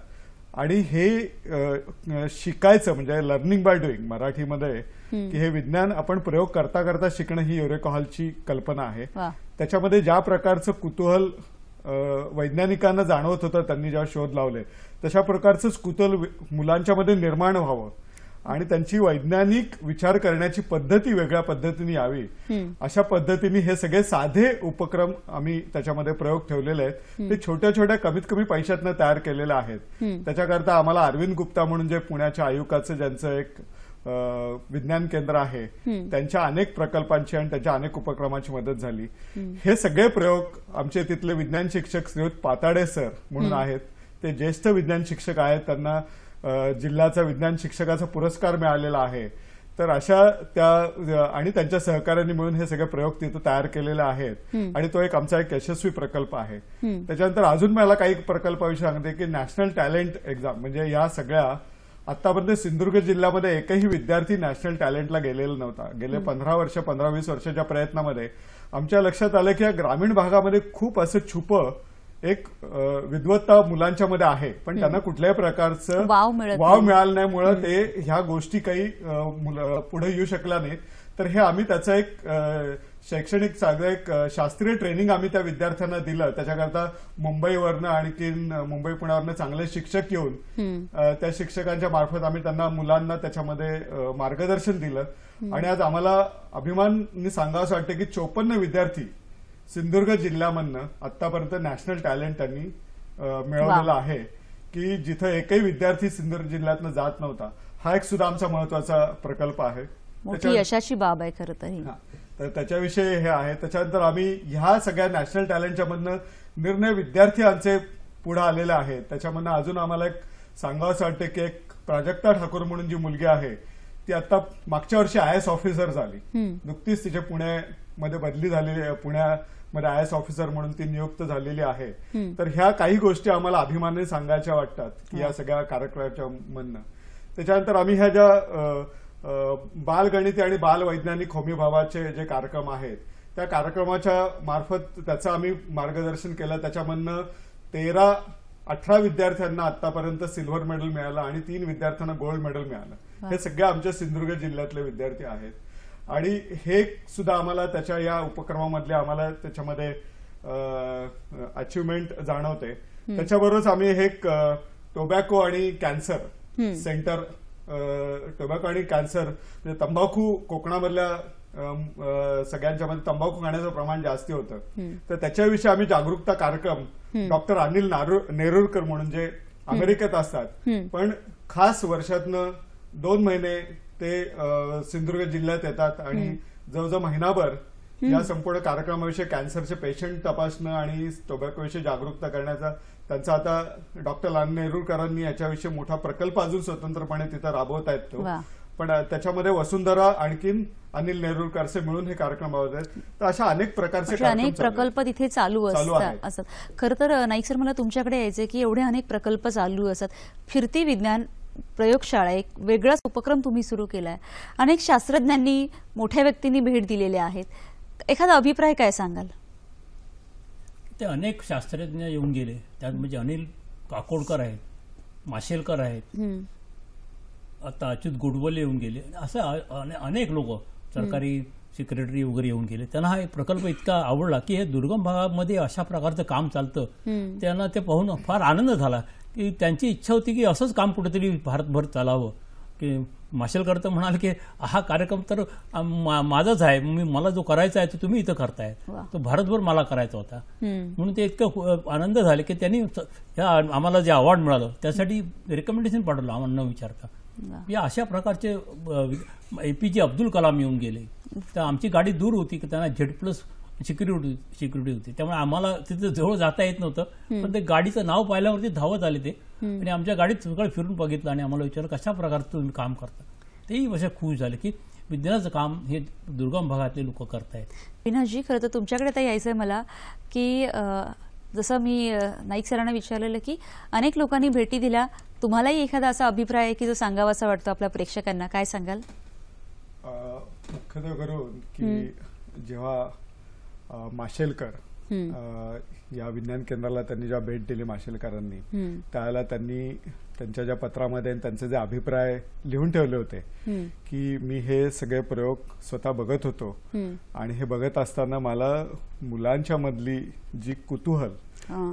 आणि हे शिकायचं म्हणजे लर्निंग बाय डुईंग मराठीमध्ये की हे विज्ञान आपण प्रयोग करता करता शिकणं ही युरेकॉहॉलची कल्पना आहे त्याच्यामध्ये ज्या प्रकारचं कुतूहल वैज्ञानिकांना जाणवत होतं त्यांनी ज्या शोध लावले तशा प्रकारचंच कुतूहल मुलांच्या मध्ये निर्माण व्हावं आणि त्यांची वैज्ञानिक विचार करण्याची पद्धती वेगळ्या पद्धतीने यावी अशा पद्धतीने हे सगळे साधे उपक्रम आम्ही त्याच्यामध्ये प्रयोग ठेवलेले आहेत ते छोट्या छोट्या कमीत कमी पैशातनं तयार केलेले आहेत त्याच्याकरता आम्हाला अरविंद गुप्ता म्हणून जे पुण्याच्या आयुकाचं ज्यांचं एक विज्ञान केंद्र आहे त्यांच्या अनेक प्रकल्पांची आणि त्यांच्या अनेक उपक्रमाची मदत झाली हे सगळे प्रयोग आमचे तिथले विज्ञान शिक्षक श्रीयुत पाताडे सर म्हणून आहेत ते ज्येष्ठ विज्ञान शिक्षक आहेत त्यांना जिल्ह्याचा विज्ञान शिक्षकाचा पुरस्कार मिळालेला आहे तर अशा त्या आणि त्यांच्या सहकार्याने मिळून हे सगळे प्रयोग तिथं तयार केलेले आहेत आणि तो एक आमचा एक यशस्वी प्रकल्प आहे त्याच्यानंतर अजून मला काही प्रकल्पाविषयी सांगते की नॅशनल टॅलेंट एक्झाम म्हणजे या सगळ्या आतापर्यंत सिंधुदुर्ग जिल्ह्यामध्ये एकही विद्यार्थी नॅशनल टॅलेंटला गेलेला नव्हता गेले पंधरा वर्ष पंधरा वीस वर्षाच्या प्रयत्नामध्ये आमच्या लक्षात आलं की या ग्रामीण भागामध्ये खूप असं छुपं एक विद्वत्ता मुलांच्या मध्ये आहे पण त्यांना कुठल्याही प्रकारचं वाव मिळालं मुळे ते ह्या गोष्टी काही पुढे येऊ शकल्या नाहीत तर हे आम्ही त्याचं एक शैक्षणिक चांगलं एक शास्त्रीय ट्रेनिंग आम्ही त्या विद्यार्थ्यांना दिलं त्याच्याकरता मुंबईवरनं आणखी मुंबई पुण्यावरनं चांगले शिक्षक येऊन त्या शिक्षकांच्या मार्फत आम्ही त्यांना मुलांना त्याच्यामध्ये मार्गदर्शन दिलं आणि आज आम्हाला अभिमान सांगावं असं वाटतं की चोपन्न विद्यार्थी सिंधुदुर्ग जिल्ह्यामधनं आतापर्यंत नॅशनल टॅलेंट त्यांनी मिळवलेलं आहे की जिथं एकही विद्यार्थी सिंधुदुर्ग जिल्ह्यातनं जात नव्हता हा एक सुद्धा आमचा महत्वाचा प्रकल्प आहे मोठी यशाची बाब आहे खरं तर तर त्याच्याविषयी हे आहे त्याच्यानंतर आम्ही ह्या सगळ्या नॅशनल टॅलेंटच्या मधनं निर्णय विद्यार्थी आमचे पुढे आलेले आहेत त्याच्यामधनं अजून आम्हाला एक सांगावसं वाटतं की एक प्राजक्ता ठाकूर म्हणून जी मुलगी आहे ती आता मागच्या वर्षी आय एस ऑफिसर झाली नुकतीच तिच्या पुण्यामध्ये बदली झालेली पुण्या म्हणजे आय एस ऑफिसर म्हणून ती नियुक्त झालेली आहे तर ह्या काही गोष्टी आम्हाला अभिमानाने सांगायच्या वाटतात की या सगळ्या कार्यक्रमाच्या म्हणणं त्याच्यानंतर आम्ही ह्या ज्या बालगणिती आणि बालवैज्ञानिक होमीभावाचे जे कार्यक्रम आहेत त्या कार्यक्रमाच्या मार्फत त्याचं आम्ही मार्गदर्शन केलं त्याच्यामधनं तेरा अठरा विद्यार्थ्यांना आतापर्यंत सिल्व्हर मेडल मिळालं आणि तीन विद्यार्थ्यांना गोल्ड मेडल मिळालं हे सगळे आमच्या सिंधुदुर्ग जिल्ह्यातले विद्यार्थी आहेत आणि हे सुद्धा आम्हाला त्याच्या या उपक्रमामधले आम्हाला त्याच्यामध्ये अचिव्हमेंट जाणवते त्याच्याबरोबरच आम्ही हे टोबॅको आणि कॅन्सर सेंटर टोबॅको आणि कॅन्सर म्हणजे तंबाखू कोकणामधल्या सगळ्यांच्या मध्ये तंबाखू खाण्याचं प्रमाण जास्त होतं तर त्याच्याविषयी आम्ही जागरूकता कार्यक्रम डॉक्टर अनिल नेरुरकर म्हणून जे अमेरिकेत असतात पण खास वर्षातनं दोन महिने ते सिंधुदुर्ग जिल्ह्यात येतात आणि जवळजवळ महिनाभर या संपूर्ण कार्यक्रमाविषयी कॅन्सरचे पेशंट तपासणं आणि टोबॅकोविषयी जागरूकता करण्याचा त्यांचा आता डॉक्टर लाल नेहरूकरांनी याच्याविषयी मोठा प्रकल्प अजून स्वतंत्रपणे तिथं राबवत आहेत तो पण त्याच्यामध्ये वसुंधरा आणखीन अनिल से मिळून हे कार्यक्रम आहेत तर अशा अनेक प्रकारचे अनेक प्रकल्प तिथे चालू असतात असतात खरं तर नाईक सर मला तुमच्याकडे यायचंय की एवढे अनेक प्रकल्प चालू असतात फिरती विज्ञान प्रयोगशाळा एक वेगळाच उपक्रम तुम्ही सुरू केला आहे अनेक शास्त्रज्ञांनी मोठ्या व्यक्तींनी भेट दिलेल्या आहेत एखादा अभिप्राय काय सांगाल ते अनेक शास्त्रज्ञ येऊन गेले त्यात म्हणजे अनिल काकोडकर आहेत माशेलकर आहेत आता अच्युत गोडवले येऊन गेले असं अनेक लोक सरकारी सेक्रेटरी वगैरे येऊन गेले त्यांना हा प्रकल्प इतका आवडला की हे दुर्गम भागामध्ये अशा प्रकारचं काम चालतं त्यांना ते पाहून फार आनंद झाला की त्यांची इच्छा होती की असंच काम कुठेतरी भारतभर चालावं की माशेलकर तर म्हणाल की हा कार्यक्रम तर माझाच आहे मी मला जो करायचा आहे तो तुम्ही इथं करताय तो भारतभर मला करायचा होता म्हणून ते इतकं आनंद झाले की त्यांनी आम्हाला जे अवॉर्ड मिळालं त्यासाठी रेकमेंडेशन पाठवलं आम्हाला न विचारता या अशा प्रकारचे एपीजे अब्दुल कलाम येऊन गेले तर आमची गाडी दूर होती की त्यांना झेड प्लस सिक्युरिटी सिक्युरिटी होती त्यामुळे आम्हाला तिथे जवळ जाता येत नव्हतं पण ते गाडीचं नाव पाहिल्यावरती धावत आले ते आणि आमच्या गाडीत सगळं फिरून बघितलं आणि आम्हाला विचारलं कशा प्रकारचं तुम्ही काम करता तेही अशा खुश झाले की विज्ञानाचं काम हे दुर्गम भागातले लोक करतायत विनाजी खरं तर तुमच्याकडे आता यायचं आहे मला की जसं मी नाईक सरांना विचारलेलं की अनेक लोकांनी भेटी दिल्या तुम्हालाही एखादा असा अभिप्राय आहे की जो सांगावा असा वाटतो आपल्या प्रेक्षकांना काय सांगाल मुख्यतः करून की जेव्हा माशेलकर या विज्ञान केंद्राला त्यांनी ज्या भेट दिली माशेलकरांनी त्याला त्यांनी त्यांच्या ज्या पत्रामध्ये त्यांचे जे अभिप्राय लिहून ठेवले होते की मी हे सगळे प्रयोग स्वतः बघत होतो आणि हे बघत असताना मला मुलांच्या मधली जी कुतूहल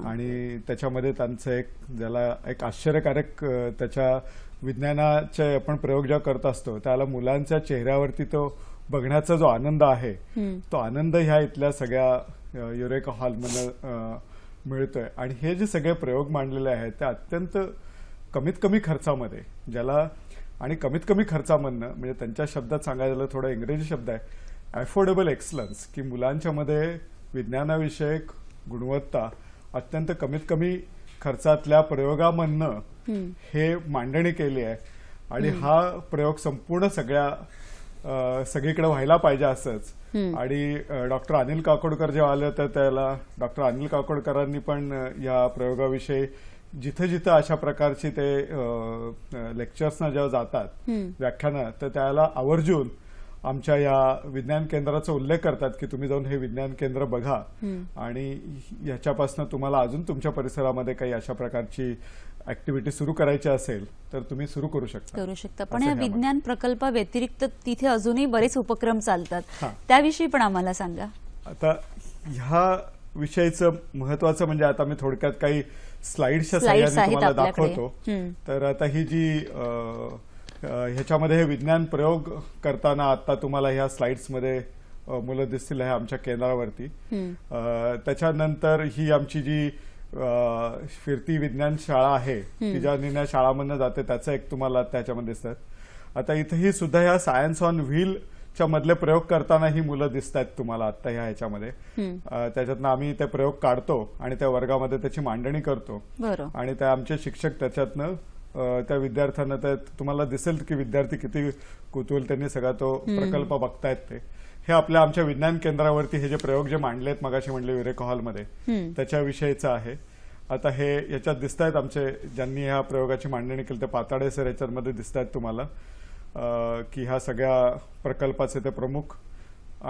आणि त्याच्यामध्ये त्यांचं एक ज्याला एक आश्चर्यकारक त्याच्या विज्ञानाचे आपण प्रयोग ज्या करत असतो त्याला मुलांच्या चेहऱ्यावरती तो बघण्याचा जो आनंद आहे तो आनंद ह्या इथल्या सगळ्या युरेका हॉलमधनं मिळतोय आणि हे जे सगळे प्रयोग मांडलेले आहेत ते अत्यंत कमीत कमी खर्चामध्ये ज्याला आणि कमीत कमी खर्चामधनं म्हणजे त्यांच्या शब्दात सांगायला थोडा इंग्रजी शब्द आहे अफोर्डेबल एक्सलन्स की मुलांच्यामध्ये विज्ञानाविषयक गुणवत्ता अत्यंत कमीत कमी खर्चातल्या प्रयोगामधनं हे मांडणी केली आहे आणि हा प्रयोग संपूर्ण सगळ्या सगळीकडे व्हायला पाहिजे असंच आणि डॉक्टर अनिल काकोडकर जेव्हा आले तर त्याला डॉक्टर अनिल काकोडकरांनी पण या प्रयोगाविषयी जिथे जिथे अशा प्रकारची ते लेक्चर्सना जेव्हा जातात व्याख्यानं तर त्याला आवर्जून आमच्या या विज्ञान केंद्राचा उल्लेख करतात की तुम्ही जाऊन हे विज्ञान केंद्र बघा आणि याच्यापासून तुम्हाला अजून तुमच्या परिसरामध्ये काही अशा प्रकारची ऍक्टिव्हिटी सुरू करायची असेल तर तुम्ही सुरू करू शकता करू शकता पण या विज्ञान प्रकल्पा व्यतिरिक्त तिथे अजूनही बरेच उपक्रम चालतात त्याविषयी पण आम्हाला सांगा आता ह्या विषयीचं महत्वाचं म्हणजे आता मी थोडक्यात काही स्लाइडच्या तुम्हाला दाखवतो तर आता ही जी ह्याच्यामध्ये हे विज्ञान प्रयोग करताना आता तुम्हाला ह्या मध्ये मुलं दिसतील आहे आमच्या केंद्रावरती त्याच्यानंतर ही आमची जी फिरती विज्ञान शाळा आहे की ज्या निर्णय शाळामधनं जाते त्याचं एक तुम्हाला त्याच्यामध्ये दिसत आता इथंही सुद्धा या सायन्स ऑन व्हील च्या मधले प्रयोग करताना ही मुलं दिसत आहेत तुम्हाला आता ह्या ह्याच्यामध्ये त्याच्यातनं आम्ही ते प्रयोग काढतो आणि त्या वर्गामध्ये त्याची मांडणी करतो आणि त्या आमचे शिक्षक त्याच्यातनं त्या विद्यार्थ्यांना त्या तुम्हाला दिसेल की विद्यार्थी किती कुतूहल त्यांनी सगळा तो प्रकल्प बघतायत ते हे आपल्या आमच्या विज्ञान केंद्रावरती हे जे प्रयोग जे मांडलेत मगाशी म्हणले विरेक हॉलमध्ये त्याच्याविषयीचं आहे आता हे याच्यात दिसत आहेत आमचे ज्यांनी ह्या प्रयोगाची मांडणी केली ते पाताडे सर याच्यामध्ये दिसत आहेत तुम्हाला की ह्या सगळ्या प्रकल्पाचे ते प्रमुख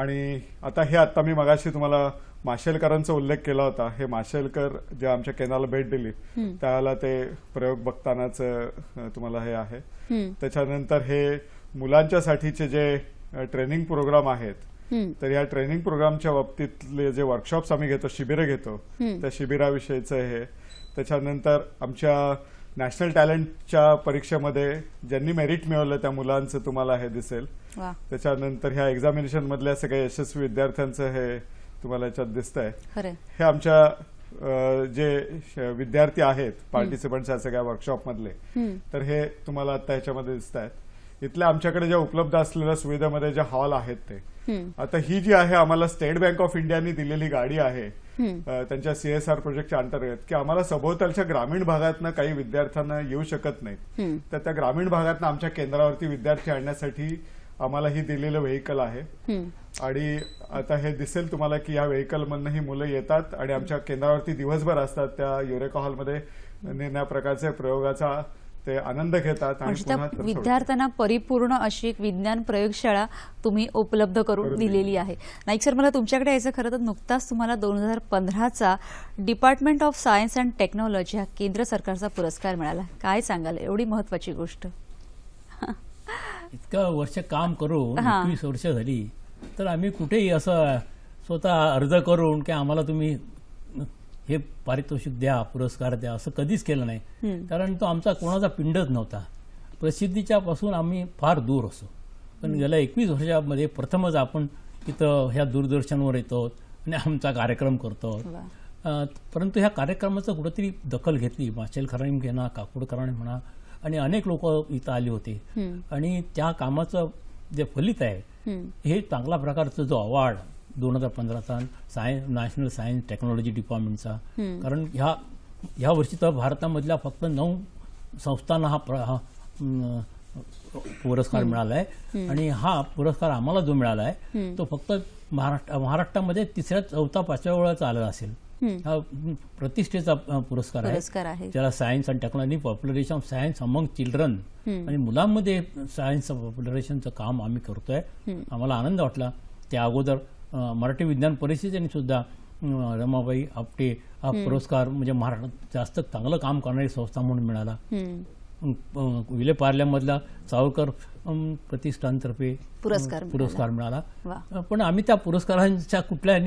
आणि आता हे आता मी मगाशी तुम्हाला माशेलकरांचा उल्लेख केला होता हे माशेलकर जे आमच्या केंद्राला भेट दिली त्याला ते प्रयोग बघतानाच तुम्हाला हे आहे त्याच्यानंतर हे मुलांच्यासाठीचे जे ट्रेनिंग प्रोग्राम आहेत तर या ट्रेनिंग प्रोग्रामच्या बाबतीतले जे वर्कशॉप्स आम्ही घेतो शिबिरं घेतो त्या शिबिराविषयीचं हे त्याच्यानंतर आमच्या नॅशनल टॅलेंटच्या परीक्षेमध्ये ज्यांनी मेरिट मिळवलं त्या मुलांचं तुम्हाला हे दिसेल त्याच्यानंतर ह्या एक्झामिनेशन मधल्या सगळ्या यशस्वी विद्यार्थ्यांचं हे तुम्हाला याच्यात दिसत आहे हे आमच्या जे विद्यार्थी आहेत पार्टिसिपंट्स या सगळ्या वर्कशॉप मधले तर हे तुम्हाला आता ह्याच्यामध्ये दिसत आहेत इथल्या आमच्याकडे ज्या उपलब्ध असलेल्या सुविधेमध्ये ज्या हॉल आहेत ते आता ही जी आहे आम्हाला स्टेट बँक ऑफ इंडियानी दिलेली गाडी आहे त्यांच्या सीएसआर प्रोजेक्टच्या अंतर्गत की आम्हाला सभोवतालच्या ग्रामीण भागातनं काही विद्यार्थ्यांना येऊ शकत नाहीत तर त्या ग्रामीण भागातनं आमच्या केंद्रावरती विद्यार्थी आणण्यासाठी आम्हाला ही दिलेलं व्हेकल आहे आणि आता हे दिसेल तुम्हाला की या व्हेकलमधनं ही मुलं येतात आणि आमच्या केंद्रावरती दिवसभर असतात त्या युरेका हॉलमध्ये निर्णया प्रकारचे प्रयोगाचा ते आनंद घेतात आणि विद्यार्थ्यांना परिपूर्ण अशी एक विज्ञान प्रयोगशाळा तुम्ही उपलब्ध करून दिलेली आहे नाईक सर मला तुमच्याकडे यायचं खरं तर नुकताच तुम्हाला दोन हजार पंधराचा department of science and technology हा केंद्र सरकारचा पुरस्कार मिळाला काय सांगाल एवढी महत्वाची गोष्ट इतकं वर्ष काम करून वीस वर्ष झाली तर आम्ही कुठेही असं स्वतः अर्ज करून की आम्हाला तुम्ही हे पारितोषिक द्या पुरस्कार द्या असं कधीच केलं नाही कारण तो आमचा कोणाचा पिंडच नव्हता प्रसिद्धीच्या पासून आम्ही फार दूर असो पण गेल्या एकवीस वर्षामध्ये प्रथमच आपण तिथं ह्या दूरदर्शनवर येतो आणि आमचा कार्यक्रम करतो परंतु ह्या कार्यक्रमाचं कुठेतरी दखल घेतली माचेलखराणी घेणा काकुडकरांनी म्हणा आणि अनेक लोक इथं आले होते आणि त्या कामाचं जे फलित आहे हे चांगला प्रकारचं जो अवॉर्ड दोन हजार पंधराचा सायन्स नॅशनल सायन्स टेक्नॉलॉजी डिपार्टमेंटचा कारण ह्या ह्या वर्षी तर भारतामधल्या फक्त नऊ संस्थांना हा पुरस्कार मिळाला आहे आणि हा पुरस्कार आम्हाला जो मिळाला आहे तो फक्त महाराष्ट्र महाराष्ट्रामध्ये तिसऱ्या चौथा पाचव्या वेळाचा आलेला असेल हा प्रतिष्ठेचा पुरस्कार आहे ज्याला science and technology popularisation of science among children आणि मुलांमध्ये सायन्स पॉप्युलरेशनचं काम आम्ही करतोय आम्हाला आनंद वाटला त्या अगोदर मराठी विज्ञान परिषदेने सुद्धा रमाबाई आपटे हा पुरस्कार म्हणजे महाराष्ट्रात जास्त चांगलं काम करणारी संस्था म्हणून मिळाला विले मधला सावरकर प्रतिष्ठानतर्फे पुरस्कार पुरस्कार मिळाला पण आम्ही त्या पुरस्कारांच्या कुठल्या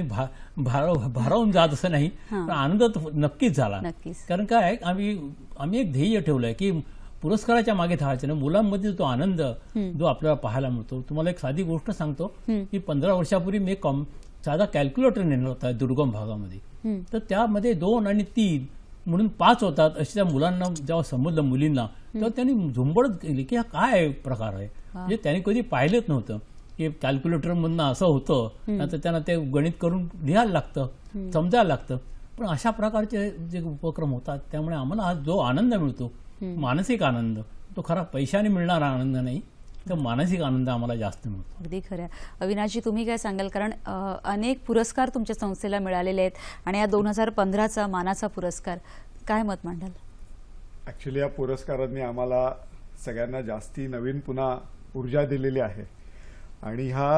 भारावून जात असं नाही पण आनंद नक्कीच झाला कारण काय आम्ही आम्ही एक ध्येय ठेवलंय की पुरस्काराच्या मागे धावायचं ना मुलांमध्ये जो आनंद जो आपल्याला पाहायला मिळतो तुम्हाला एक साधी गोष्ट सांगतो की पंधरा वर्षापूर्वी मी कॉम साधा कॅल्क्युलेटर नेणार होता दुर्गम भागामध्ये तर त्यामध्ये दोन आणि तीन म्हणून पाच होतात अशा त्या मुलांना जेव्हा समजलं मुलींना तेव्हा त्यांनी झुंबडत केली की हा काय प्रकार आहे म्हणजे त्यांनी कधी पाहिलंच नव्हतं की कॅल्क्युलेटर म्हणणं असं होतं तर त्यांना ते गणित करून लिहायला लागतं समजायला लागतं पण अशा प्रकारचे जे उपक्रम होतात त्यामुळे आम्हाला जो आनंद मिळतो मानसिक आनंद तो खरा पैशाने मिळणारा आनंद नाही तर मानसिक आनंद आम्हाला जास्त मिळतो अगदी खरं अविनाशजी तुम्ही काय सांगाल कारण अनेक पुरस्कार तुमच्या संस्थेला मिळालेले आहेत आणि या दोन हजार पंधराचा मानाचा पुरस्कार काय मत मांडाल ॲक्च्युली या पुरस्कारांनी आम्हाला सगळ्यांना जास्ती नवीन पुन्हा ऊर्जा दिलेली आहे आणि ह्या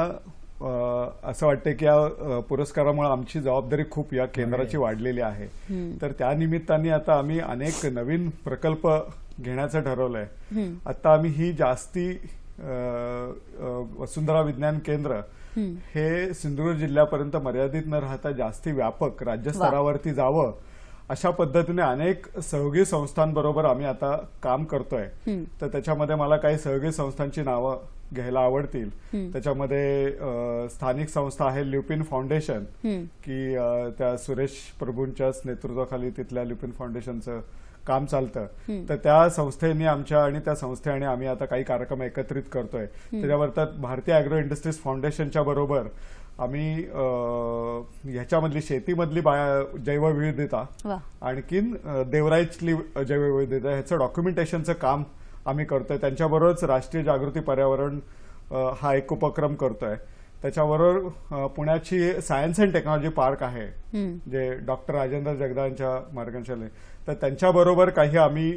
असं वाटतं की या पुरस्कारामुळे आमची जबाबदारी खूप या केंद्राची वाढलेली आहे तर त्या निमित्ताने आता आम्ही अनेक नवीन प्रकल्प घेण्याचं ठरवलंय आता आम्ही ही जास्ती वसुंधरा विज्ञान केंद्र हे सिंधुदुर्ग जिल्ह्यापर्यंत मर्यादित न राहता जास्ती व्यापक राज्यस्तरावरती जावं अशा पद्धतीने अनेक सहयोगी संस्थांबरोबर आम्ही आता काम करतोय तर त्याच्यामध्ये मला काही सहयोगी संस्थांची नावं घ्यायला आवडतील त्याच्यामध्ये स्थानिक संस्था आहे ल्युपिन फाउंडेशन की त्या सुरेश प्रभूंच्या नेतृत्वाखाली तिथल्या ल्युपिन फाउंडेशनचं काम चालतं तर त्या संस्थेने आमच्या आणि त्या संस्थे आणि आम्ही आता काही कार्यक्रम एकत्रित करतोय त्याच्यावर भारतीय अॅग्रो इंडस्ट्रीज फाउंडेशनच्या बरोबर आम्ही ह्याच्यामधली शेतीमधली जैवविविधता आणखीन देवराईची जैवविविधता ह्याचं डॉक्युमेंटेशनचं काम आम्ही करतोय त्यांच्याबरोबरच राष्ट्रीय जागृती पर्यावरण हा एक उपक्रम करतोय त्याच्याबरोबर पुण्याची सायन्स अँड टेक्नॉलॉजी पार्क आहे जे डॉक्टर राजेंद्र जगदांच्या मार्गदर्शनाने तर त्यांच्याबरोबर काही आम्ही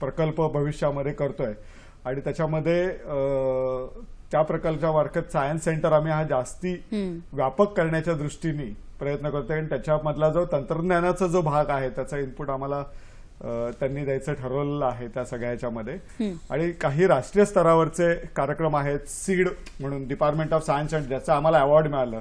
प्रकल्प भविष्यामध्ये करतोय आणि त्याच्यामध्ये त्या प्रकल्पाच्या मार्फत सायन्स सेंटर आम्ही हा जास्ती व्यापक करण्याच्या दृष्टीने प्रयत्न करतोय आणि त्याच्यामधला जो तंत्रज्ञानाचा जो भाग आहे त्याचा इनपुट आम्हाला त्यांनी द्यायचं ठरवलेलं आहे त्या सगळ्याच्यामध्ये आणि काही राष्ट्रीय स्तरावरचे कार्यक्रम आहेत सीड म्हणून डिपार्टमेंट ऑफ सायन्स अँड ज्याचं आम्हाला अवॉर्ड मिळालं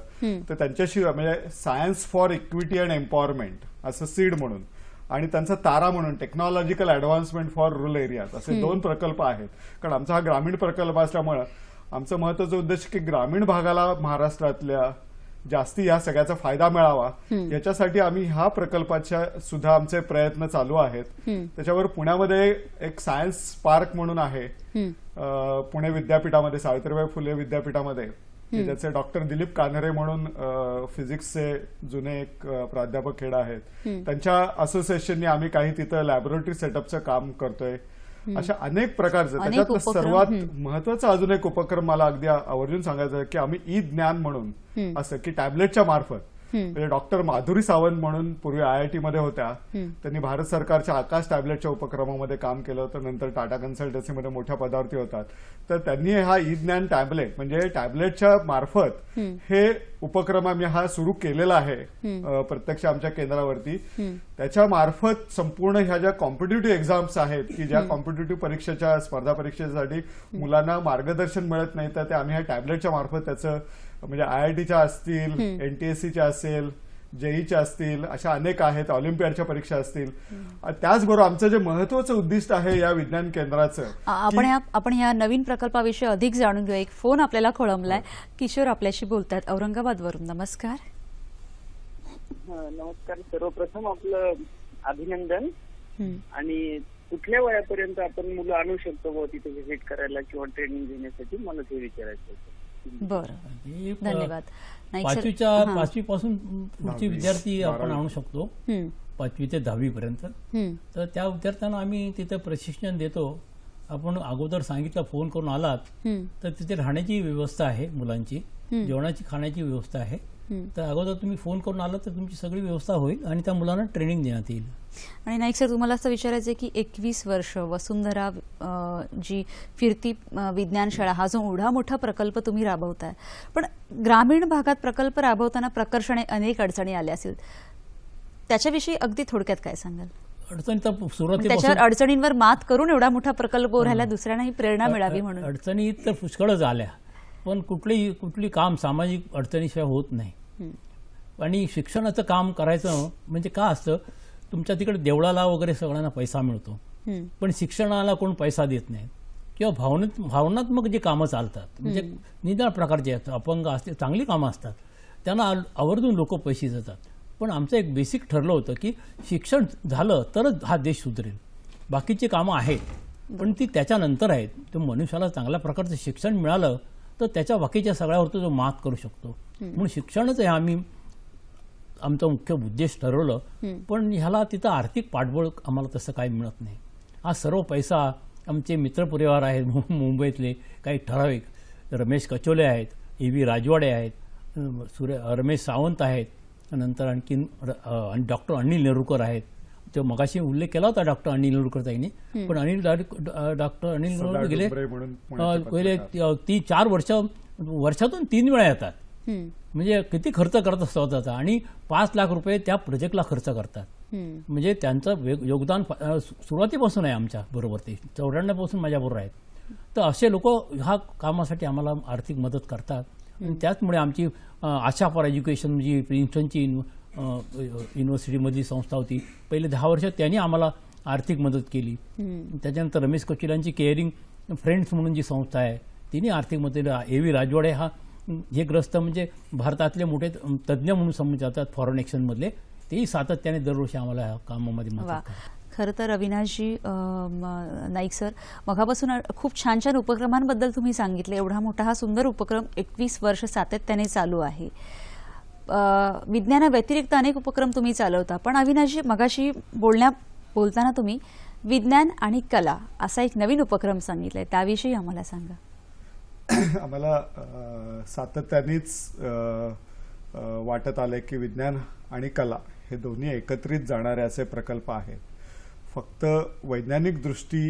तर त्यांच्याशी म्हणजे science for equity and empowerment असं सीड म्हणून आणि त्यांचा तारा म्हणून technological advancement for rural areas असे दोन प्रकल्प आहेत कारण आमचा हा ग्रामीण प्रकल्प असल्यामुळं आमचं महत्वाचा उद्देश की ग्रामीण भागाला महाराष्ट्रातल्या जास्ती या सगळ्याचा फायदा मिळावा याच्यासाठी आम्ही ह्या प्रकल्पाच्या सुद्धा आमचे प्रयत्न चालू आहेत त्याच्यावर पुण्यामध्ये एक सायन्स पार्क म्हणून आहे पुणे विद्यापीठामध्ये सावित्रीबाई फुले विद्यापीठामध्ये ज्याचे डॉक्टर दिलीप कानरे म्हणून फिजिक्सचे जुने एक प्राध्यापक खेड आहेत त्यांच्या असोसिएशनने आम्ही काही तिथं लॅबोरेटरी सेटअपचं काम करतोय अशा अनेक प्रकारचं त्याच्यात सर्वात महत्वाचा अजून एक उपक्रम मला अगदी आवर्जून सांगायचं की आम्ही ई ज्ञान म्हणून असं की टॅबलेटच्या मार्फत म्हणजे डॉक्टर माधुरी सावंत म्हणून पूर्वी आयआयटी मध्ये होत्या त्यांनी भारत सरकारच्या आकाश टॅबलेटच्या उपक्रमामध्ये काम केलं होतं नंतर टाटा कन्सल्टन्सीमध्ये मोठ्या पदावरती होतात तर त्यांनी हा ई ज्ञान टॅबलेट म्हणजे टॅबलेटच्या मार्फत हे उपक्रम आम्ही हा सुरू केलेला आहे प्रत्यक्ष आमच्या केंद्रावरती त्याच्या मार्फत संपूर्ण ह्या ज्या कॉम्पिटेटिव्ह एक्झाम्स आहेत की ज्या कॉम्पिटेटिव्ह परीक्षेच्या स्पर्धा परीक्षेसाठी मुलांना मार्गदर्शन मिळत नाही तर ते आम्ही ह्या टॅबलेटच्या मार्फत त्याचं म्हणजे आयआयटीच्या असतील एनटीएससीच्या असेल जेईच्या असतील अशा अनेक आहेत ऑलिम्पियाडच्या परीक्षा असतील त्याचबरोबर आमचं जे महत्वाचं उद्दिष्ट आहे या विज्ञान केंद्राचं आपण आपण या नवीन प्रकल्पाविषयी अधिक जाणून घेऊ एक फोन आपल्याला खोळंबलाय हो. किशोर आपल्याशी बोलतात औरंगाबाद वरून नमस्कार नमस्कार सर्वप्रथम आपलं अभिनंदन आणि कुठल्या वयापर्यंत आपण मुलं आणू शकतो तिथे व्हिजिट करायला किंवा ट्रेनिंग घेण्यासाठी मला ते विचारायचं होतं बरं धन्यवाद पाचवीच्या पाचवी पासून पुढचे विद्यार्थी आपण आणू शकतो पाचवी ते दहावी पर्यंत तर त्या विद्यार्थ्यांना आम्ही तिथे प्रशिक्षण देतो आपण अगोदर सांगितलं फोन करून आलात तर तिथे राहण्याची व्यवस्था आहे मुलांची जेवणाची खाण्याची व्यवस्था आहे तर अगोदर तुम्ही फोन करून आलात तर तुमची सगळी व्यवस्था होईल आणि त्या मुलांना ट्रेनिंग देण्यात येईल आणि नाईक सर तुम्हाला असं विचारायचं की एकवीस वर्ष वसुंधरा जी फिरती विज्ञान शाळा हा जो एवढा मोठा प्रकल्प तुम्ही राबवताय पण ग्रामीण भागात प्रकल्प राबवताना प्रकर्षणे अनेक अडचणी आल्या असतील त्याच्याविषयी अगदी थोडक्यात काय सांगाल अडचणी तर सुरुवात म्हणजे त्याच्यावर अडचणींवर मात करून एवढा मोठा प्रकल्प राहिला दुसऱ्यांनाही प्रेरणा मिळावी म्हणून अडचणी तर पुष्कळच आल्या पण कुठली कुठली काम सामाजिक अडचणीशिवाय होत नाही आणि शिक्षणाचं काम करायचं म्हणजे का असतं तुमच्या तिकडे देवळाला वगैरे सगळ्यांना पैसा मिळतो पण शिक्षणाला कोण पैसा देत नाही किंवा भावनात, भावनात्मक जे कामं चालतात म्हणजे निदान प्रकारचे अपंग असते चांगली कामं असतात त्यांना आवर्जून लोक पैसे देतात पण आमचं एक बेसिक ठरलं होतं की शिक्षण झालं तरच हा देश सुधरेल बाकीची कामं आहेत पण ती त्याच्यानंतर आहेत तर मनुष्याला चांगल्या प्रकारचं शिक्षण मिळालं तर त्याच्या बाकीच्या सगळ्यावरती तो मात करू शकतो म्हणून शिक्षणच आहे आम्ही आमचा मुख्य उद्देश ठरवलं पण ह्याला तिथं आर्थिक पाठबळ आम्हाला तसं काही मिळत नाही हा सर्व पैसा आमचे मित्रपरिवार आहेत मुंबईतले काही ठराविक रमेश कचोले आहेत ए व्ही राजवाडे आहेत सूर्य रमेश सावंत आहेत नंतर आणखीन डॉक्टर अनिल नेरुकर आहेत तो मगाशी उल्लेख केला होता डॉक्टर अनिल लोणकर पण अनिल डॉक्टर अनिल लोणकर गेले पहिले ती चार वर्ष वर्षातून तीन वेळा येतात म्हणजे किती खर्च करत स्वतःचा आणि पाच लाख रुपये त्या प्रोजेक्टला खर्च करतात म्हणजे त्यांचं योगदान सुरुवातीपासून आहे आमच्या बरोबर ते चौऱ्याण्णवपासून माझ्याबरोबर आहेत तर असे लोक ह्या कामासाठी आम्हाला आर्थिक मदत करतात त्याचमुळे आमची आशा फॉर एज्युकेशन जी प्रिन्स्टनची युनिव्हर्सिटीमधली संस्था होती पहिले दहा वर्षात त्यांनी आम्हाला आर्थिक मदत केली त्याच्यानंतर रमेश कोचिलांची केअरिंग फ्रेंड्स म्हणून जी संस्था आहे तिने आर्थिक मदत ए व्ही राजवाडे हा हे ग्रस्त म्हणजे भारतातले मोठे तज्ज्ञ म्हणून समजून जातात फॉरेन एक्शनमधले तेही सातत्याने दरवर्षी आम्हाला ह्या कामामध्ये मदत खरं तर अविनाशजी नाईक सर मगापासून खूप छान छान उपक्रमांबद्दल तुम्ही सांगितलं एवढा मोठा हा सुंदर उपक्रम एकवीस वर्ष सातत्याने चालू आहे विज्ञानाव्यतिरिक्त अनेक उपक्रम तुम्ही चालवता पण अविनाशी मगाशी बोलण्या बोलताना तुम्ही विज्ञान आणि कला असा एक नवीन उपक्रम सांगितलाय त्याविषयी आम्हाला सांगा आम्हाला सातत्यानेच वाटत आलं की विज्ञान आणि कला हे दोन्ही एकत्रित जाणारे असे प्रकल्प आहेत फक्त वैज्ञानिक दृष्टी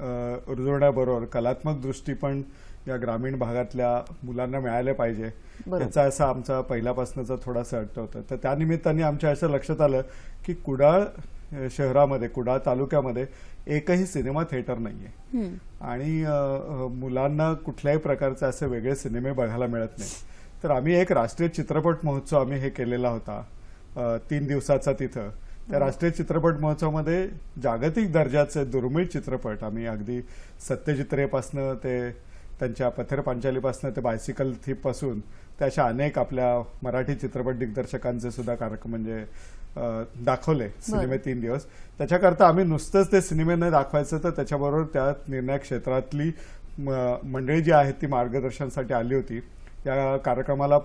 रुजवण्याबरोबर कलात्मक दृष्टी पण या ग्रामीण भागातल्या मुलांना मिळाले पाहिजे त्याचा असा आमचा पहिल्यापासूनचा थोडासा अट्ट होता तर त्यानिमित्ताने आमच्या असं लक्षात आलं की कुडाळ शहरामध्ये कुडाळ तालुक्यामध्ये एकही सिनेमा थिएटर नाहीये आणि मुलांना कुठल्याही प्रकारचे असे वेगळे सिनेमे बघायला मिळत नाही तर आम्ही एक राष्ट्रीय चित्रपट महोत्सव आम्ही हे केलेला होता तीन दिवसाचा तिथं त्या राष्ट्रीय चित्रपट महोत्सवामध्ये जागतिक दर्जाचे दुर्मिळ चित्रपट आम्ही अगदी सत्यचित्रेपासनं ते त्यांच्या पथर पांचालीपासून ते बायसिकल थीपपासून ते अशा अनेक आपल्या मराठी चित्रपट दिग्दर्शकांचे सुद्धा कार्यक्रम म्हणजे दाखवले सिनेमे तीन दिवस त्याच्याकरता आम्ही नुसतंच ते सिनेमे न दाखवायचं तर त्याच्याबरोबर त्या निर्णय क्षेत्रातली मंडळी जी आहेत ती मार्गदर्शनसाठी आली होती या कार्यक्रमाला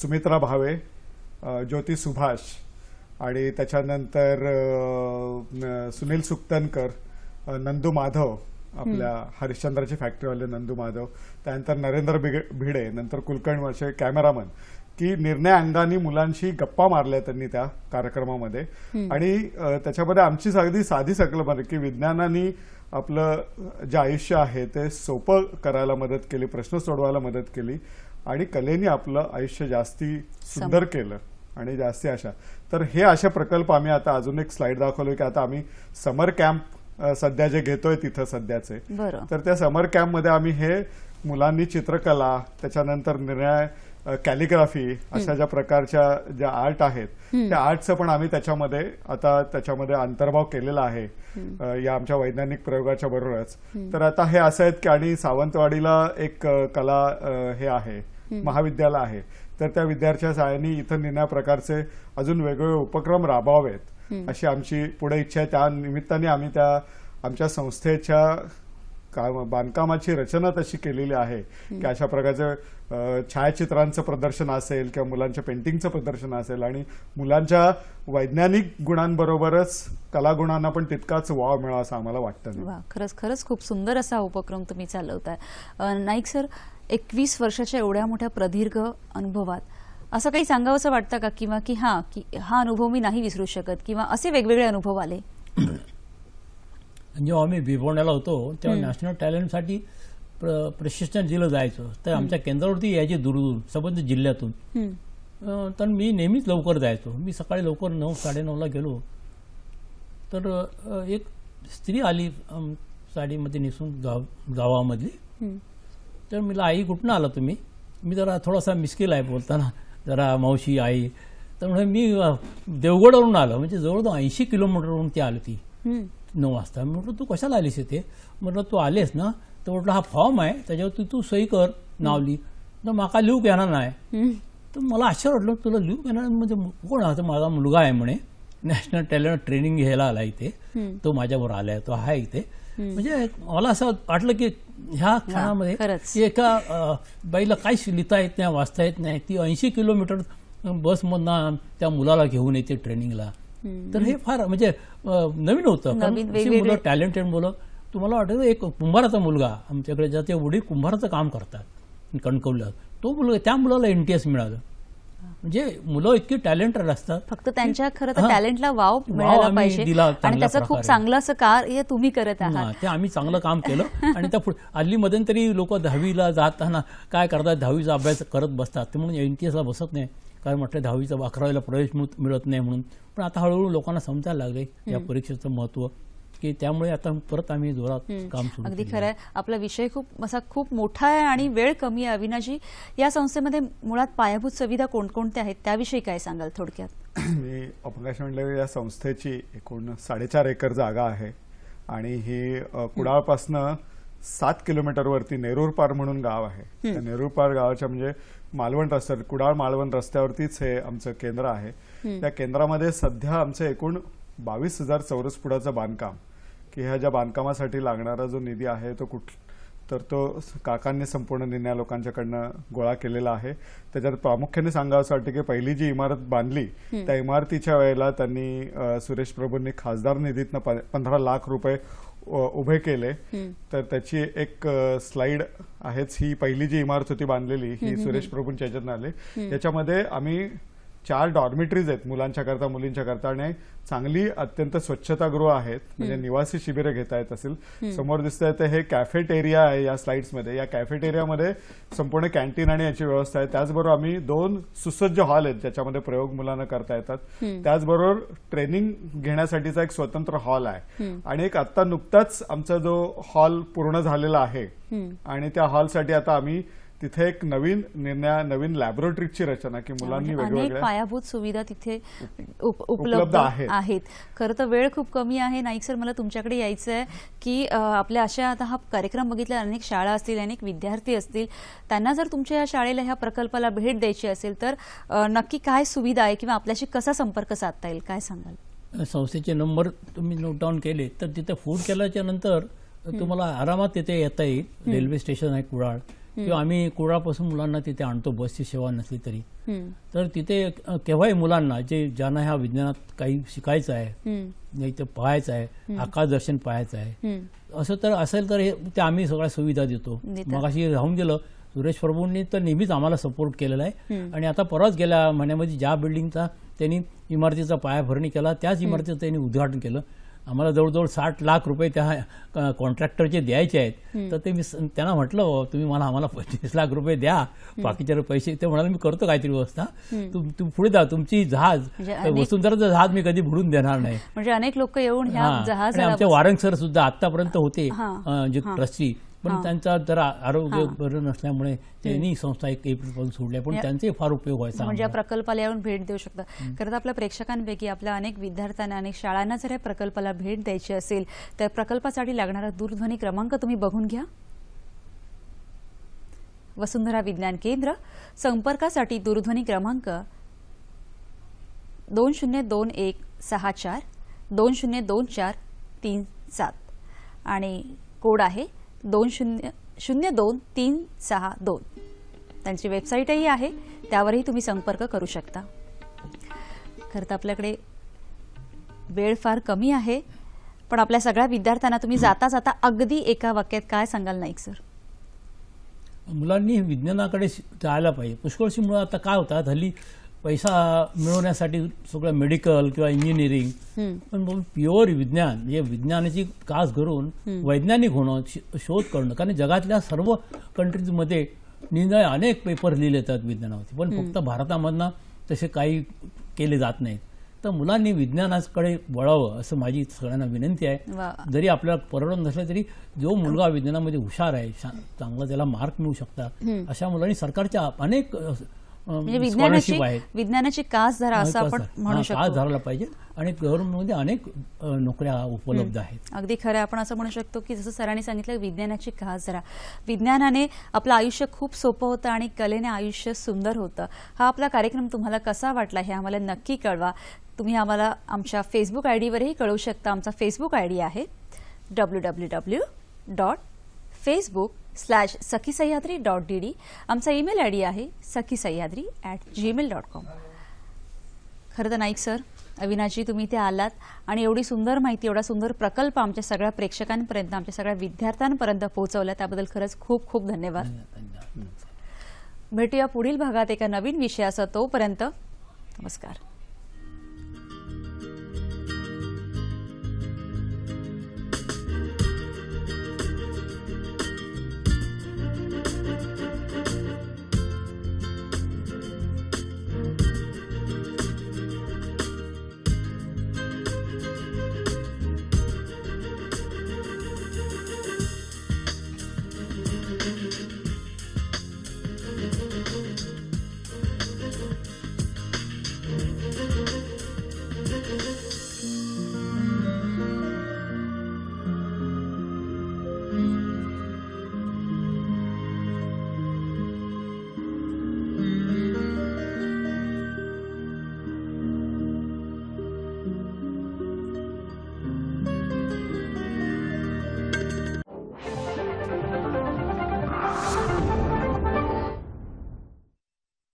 सुमित्रा भावे ज्योती सुभाष आणि त्याच्यानंतर सुनील सुक्तनकर नंदू माधव आपल्या हरिश्चंद्राची फॅक्टरीवाले नंदू माधव त्यानंतर नरेंद्र भिडे नंतर कुलकर्णी कॅमेरामन की निर्णय अंगाने मुलांशी गप्पा मारल्या त्यांनी त्या कार्यक्रमामध्ये आणि त्याच्यामध्ये आमची अगदी साधी संकल्पना की विज्ञानाने आपलं जे आयुष्य आहे ते सोपं करायला मदत केली प्रश्न सोडवायला मदत केली आणि कलेने आपलं आयुष्य जास्ती सुंदर केलं आणि जास्ती अशा तर हे अशा प्रकल्प आम्ही आता अजून एक स्लाइड दाखवलो की आता आम्ही समर कॅम्प सध्या जे घेतोय तिथं सध्याचे तर त्या समर कॅम्प मध्ये आम्ही हे मुलांनी चित्रकला त्याच्यानंतर निर्णय कॅलिग्राफी अशा ज्या प्रकारच्या ज्या आर्ट आहेत त्या आर्टचं पण आम्ही त्याच्यामध्ये आता त्याच्यामध्ये अंतर्भाव केलेला आहे या आमच्या वैज्ञानिक प्रयोगाच्या बरोबरच तर आता हे असं आहेत की आणि सावंतवाडीला एक कला हे आहे महाविद्यालय आहे तर त्या विद्यार्थ्या शाळेने इथं निर्णया प्रकारचे अजून वेगवेगळे उपक्रम राबवावेत अशी आमची पुढे इच्छा आहे त्या निमित्ताने आम्ही त्या आमच्या संस्थेच्या बांधकामाची रचना तशी केलेली आहे की अशा प्रकारचं छायाचित्रांचं प्रदर्शन असेल किंवा मुलांच्या पेंटिंगचं प्रदर्शन असेल आणि मुलांच्या वैज्ञानिक गुणांबरोबरच कलागुणांना पण तितकाच वाव मिळावा असं आम्हाला वाटतं खरंच खरंच खूप सुंदर असा उपक्रम तुम्ही चालवताय नाईक सर एकवीस वर्षाच्या एवढ्या मोठ्या प्रदीर्घ अनुभवात असं काही सांगावं असं वाटतं का किंवा की हा की हा अनुभव मी नाही विसरू शकत किंवा असे वेगवेगळे अनुभव आले जेव्हा म्हणजे आम्ही भिवण्याला होतो तेव्हा नॅशनल टॅलेंटसाठी प्र प्रशिक्षण दिलं जायचं तर आमच्या केंद्रावरती यायचे दूरदूर संबंध जिल्ह्यातून तर मी नेहमीच लवकर जायचो मी सकाळी लवकर नऊ साडेनऊला गेलो तर एक स्त्री आली साडीमध्ये नेसून गाव गावामधली तर मला आई कुठनं आला तुम्ही मी जरा थोडासा मिस्किल आहे बोलताना जरा मावशी आई त्यामुळे मी देवगडवरून आलो म्हणजे जवळजवळ ऐंशी किलोमीटरवरून ती आली ती नऊ वाजता म्हटलं तू कशाला आलीस इथे म्हटलं तू आलेस ना तर म्हटलं हा फॉर्म आहे त्याच्यावर तू सही कर नावली तर माका लिहू येणार नाही तर मला आश्चर्य वाटलं तुला लिहू येणार म्हणजे कोण आहे माझा मुलगा आहे म्हणे नॅशनल टॅलेंट ट्रेनिंग घ्यायला आला इथे तो माझ्यावर आलाय तो आहे इथे म्हणजे मला असं वाटलं की ह्या खेळामध्ये एका बाईला काय लिहिता येत नाही वाचता येत नाही ती ऐंशी किलोमीटर मधून त्या मुलाला घेऊन येते ट्रेनिंगला तर हे फार म्हणजे नवीन होतं मुलं टॅलेंटेड मुलं तुम्हाला वाटतं एक कुंभाराचा मुलगा आमच्याकडे ज्या ते वडील कुंभाराचं काम करतात कणकवलं तो मुलगा त्या मुलाला एन टी एस मिळालं म्हणजे मुलं इतकी टॅलेंटेड असतात फक्त त्यांच्या खरं तर टॅलेंटला वाव मिळायला पाहिजे आणि त्याचं खूप चांगलं असं कार्य तुम्ही करत आहात ते आम्ही चांगलं काम केलं आणि त्या हल्ली तरी लोक दहावीला जाताना काय करतात दहावीचा अभ्यास करत बसतात ते म्हणून एन केसला बसत नाही कारण म्हटलं दहावीचा अकरावीला प्रवेश मिळत नाही म्हणून पण आता हळूहळू लोकांना समजायला लागले या परीक्षेचं महत्त्व की त्यामुळे आता परत आम्ही जोरात काम सुरू अगदी खरं आहे आपला विषय खूप असा खूप मोठा आहे आणि वेळ कमी आहे अविनाशी या संस्थेमध्ये मुळात पायाभूत सुविधा कोणकोणत्या आहेत त्याविषयी काय सांगाल थोडक्यात मी अपकाश म्हणलं या संस्थेची एकूण साडेचार एकर जागा आहे आणि ही कुडाळपासनं सात किलोमीटरवरती नेरूर पार म्हणून गाव आहे नेरूर पार गावाच्या म्हणजे मालवण रस्त्यावर कुडाळ मालवण रस्त्यावरतीच हे आमचं केंद्र आहे त्या केंद्रामध्ये सध्या आमचे एकूण बावीस हजार चौरस फुटाचं बांधकाम की ह्या ज्या बांधकामासाठी लागणारा जो निधी आहे तो कुठ तर तो काकांनी संपूर्ण निर्णय लोकांच्याकडनं गोळा केलेला आहे त्याच्यात प्रामुख्याने सांगावं असं वाटतं की पहिली जी इमारत बांधली त्या इमारतीच्या वेळेला त्यांनी सुरेश प्रभूंनी खासदार निधीतनं पंधरा लाख रुपये उभे केले तर त्याची एक स्लाइड आहेच ही पहिली जी इमारत होती बांधलेली ही सुरेश प्रभूंच्या ह्याच्यातनं आली याच्यामध्ये आम्ही चार डॉर्मिटरीज आहेत मुलांच्या मुलींच्या करता आणि चांगली अत्यंत स्वच्छतागृह आहेत म्हणजे निवासी शिबिरे घेता येत असेल समोर दिसतंय तर हे कॅफेटेरिया आहे या मध्ये या कॅफेटेरियामध्ये संपूर्ण कॅन्टीन आणि याची व्यवस्था आहे त्याचबरोबर आम्ही दोन सुसज्ज हॉल आहेत ज्याच्यामध्ये प्रयोग मुलांना करता येतात त्याचबरोबर ट्रेनिंग घेण्यासाठीचा एक स्वतंत्र हॉल आहे आणि एक आता नुकताच आमचा जो हॉल पूर्ण झालेला आहे आणि त्या हॉलसाठी आता आम्ही तिथे एक नवीन निर्णय नवीन लॅबोरेटरीची रचना की मुलांनी म्हणजे अनेक पायाभूत सुविधा तिथे उपलब्ध आहेत खरं तर वेळ खूप कमी आहे नाईक सर मला तुमच्याकडे यायचं आहे की आपल्या अशा आता हा कार्यक्रम बघितला अनेक शाळा असतील अनेक विद्यार्थी असतील त्यांना जर तुमच्या या शाळेला ह्या प्रकल्पाला भेट द्यायची असेल तर नक्की काय सुविधा आहे किंवा आपल्याशी कसा संपर्क साधता येईल काय सांगाल संस्थेचे नंबर तुम्ही नोट डाऊन केले तर तिथे फोन केल्याच्या नंतर तुम्हाला आरामात तिथे येता येईल रेल्वे स्टेशन आहे कुडाळ किंवा आम्ही कुडापासून मुलांना तिथे आणतो बसची सेवा नसली तरी तर तिथे केव्हाही मुलांना जे ज्यांना ह्या विज्ञानात काही शिकायचं आहे नाही ते पाहायचं आहे आकाश दर्शन पाहायचं आहे असं तर असेल तर ते आम्ही सगळ्या सुविधा देतो मग अशी राहून गेलं सुरेश प्रभूंनी तर नेहमीच आम्हाला सपोर्ट केलेला आहे आणि आता परत गेल्या महिन्यामध्ये ज्या बिल्डिंगचा त्यांनी इमारतीचा पायाभरणी केला त्याच इमारतीचं त्यांनी उद्घाटन केलं आम्हाला जवळजवळ साठ लाख रुपये त्या कॉन्ट्रॅक्टरचे द्यायचे आहेत तर ते मी त्यांना म्हटलं हो, तुम्ही मला आम्हाला पंचवीस लाख रुपये द्या बाकीच्या पैसे ते म्हणाले मी करतो काहीतरी व्यवस्था तुम्ही पुढे जा तुमची जहाज म्हणजे वसुंधराचं जहाज मी कधी भरून देणार नाही म्हणजे अनेक लोक येऊन आमचे वारंग सर सुद्धा आतापर्यंत होते जे ट्रस्टी पण त्यांचा जरा आरोग्य बरं नसल्यामुळे त्यांनी संस्था एक एप्रिलपासून सोडल्या पण त्यांचे फार उपयोग व्हायचा म्हणजे प्रकल्पाला येऊन भेट देऊ शकता खरं तर आपल्या प्रेक्षकांपैकी आपल्या अनेक विद्यार्थ्यांना अनेक शाळांना जर या प्रकल्पाला भेट द्यायची असेल तर प्रकल्पासाठी लागणारा दूरध्वनी क्रमांक तुम्ही बघून घ्या वसुंधरा विज्ञान केंद्र संपर्कासाठी दूरध्वनी क्रमांक दोन शून्य दोन एक सहा चार दोन शून्य दोन चार तीन सात आणि कोड आहे दोन शून्य शून्य दोन तीन सहा दोन त्यांची वेबसाईटही आहे त्यावरही तुम्ही संपर्क करू शकता खर तर आपल्याकडे वेळ फार कमी आहे पण आपल्या सगळ्या विद्यार्थ्यांना तुम्ही जाता जाता अगदी एका वाक्यात काय सांगाल नाईक सर मुलांनी विज्ञानाकडे जायला पाहिजे पुष्कळशी मुलं आता काय होतात हल्ली पैसा मिळवण्यासाठी सगळं मेडिकल किंवा इंजिनिअरिंग पण प्युअर विज्ञान हे म्हणजे विज्ञानाची कास घरून वैज्ञानिक होणं शोध करणं कारण जगातल्या सर्व कंट्रीजमध्ये निर्णय अनेक पेपर लिहिले जातात विज्ञानावरती पण फक्त भारतामधनं तसे काही केले जात नाहीत तर मुलांनी विज्ञानाकडे वळावं असं माझी सगळ्यांना विनंती आहे जरी आपल्याला परवडत नसलं तरी जो मुलगा विज्ञानामध्ये हुशार आहे चांगला त्याला मार्क मिळू शकतात अशा मुलांनी सरकारच्या अनेक म्हणजे विज्ञानाची विज्ञानाची कास धरा असं आपण म्हणू शकतो कास धरायला पाहिजे आणि गव्हर्नमेंटमध्ये अनेक नोकऱ्या उपलब्ध आहेत अगदी खरं आपण असं म्हणू शकतो की जसं सरांनी सांगितलं विज्ञानाची कास धरा विज्ञानाने आपलं आयुष्य खूप सोपं होतं आणि कलेने आयुष्य सुंदर होतं हा आपला कार्यक्रम तुम्हाला कसा वाटला हे आम्हाला नक्की कळवा तुम्ही आम्हाला आमच्या फेसबुक आय डीवरही कळवू शकता आमचा फेसबुक आयडी आहे W W W dot Facebook slash Sakhi Sahyadri dot D D आमचा ईमेल आय डी आहे Sakhi Sahyadri at Gmail dot com खरं तर नाईक सर अविनाशजी तुम्ही इथे आलात आणि एवढी सुंदर माहिती एवढा सुंदर प्रकल्प आमच्या सगळ्या प्रेक्षकांपर्यंत आमच्या सगळ्या विद्यार्थ्यांपर्यंत पोहोचवला त्याबद्दल खरंच खूप खूप धन्यवाद भेटूया पुढील भागात एका नवीन विषयासह तोपर्यंत नमस्कार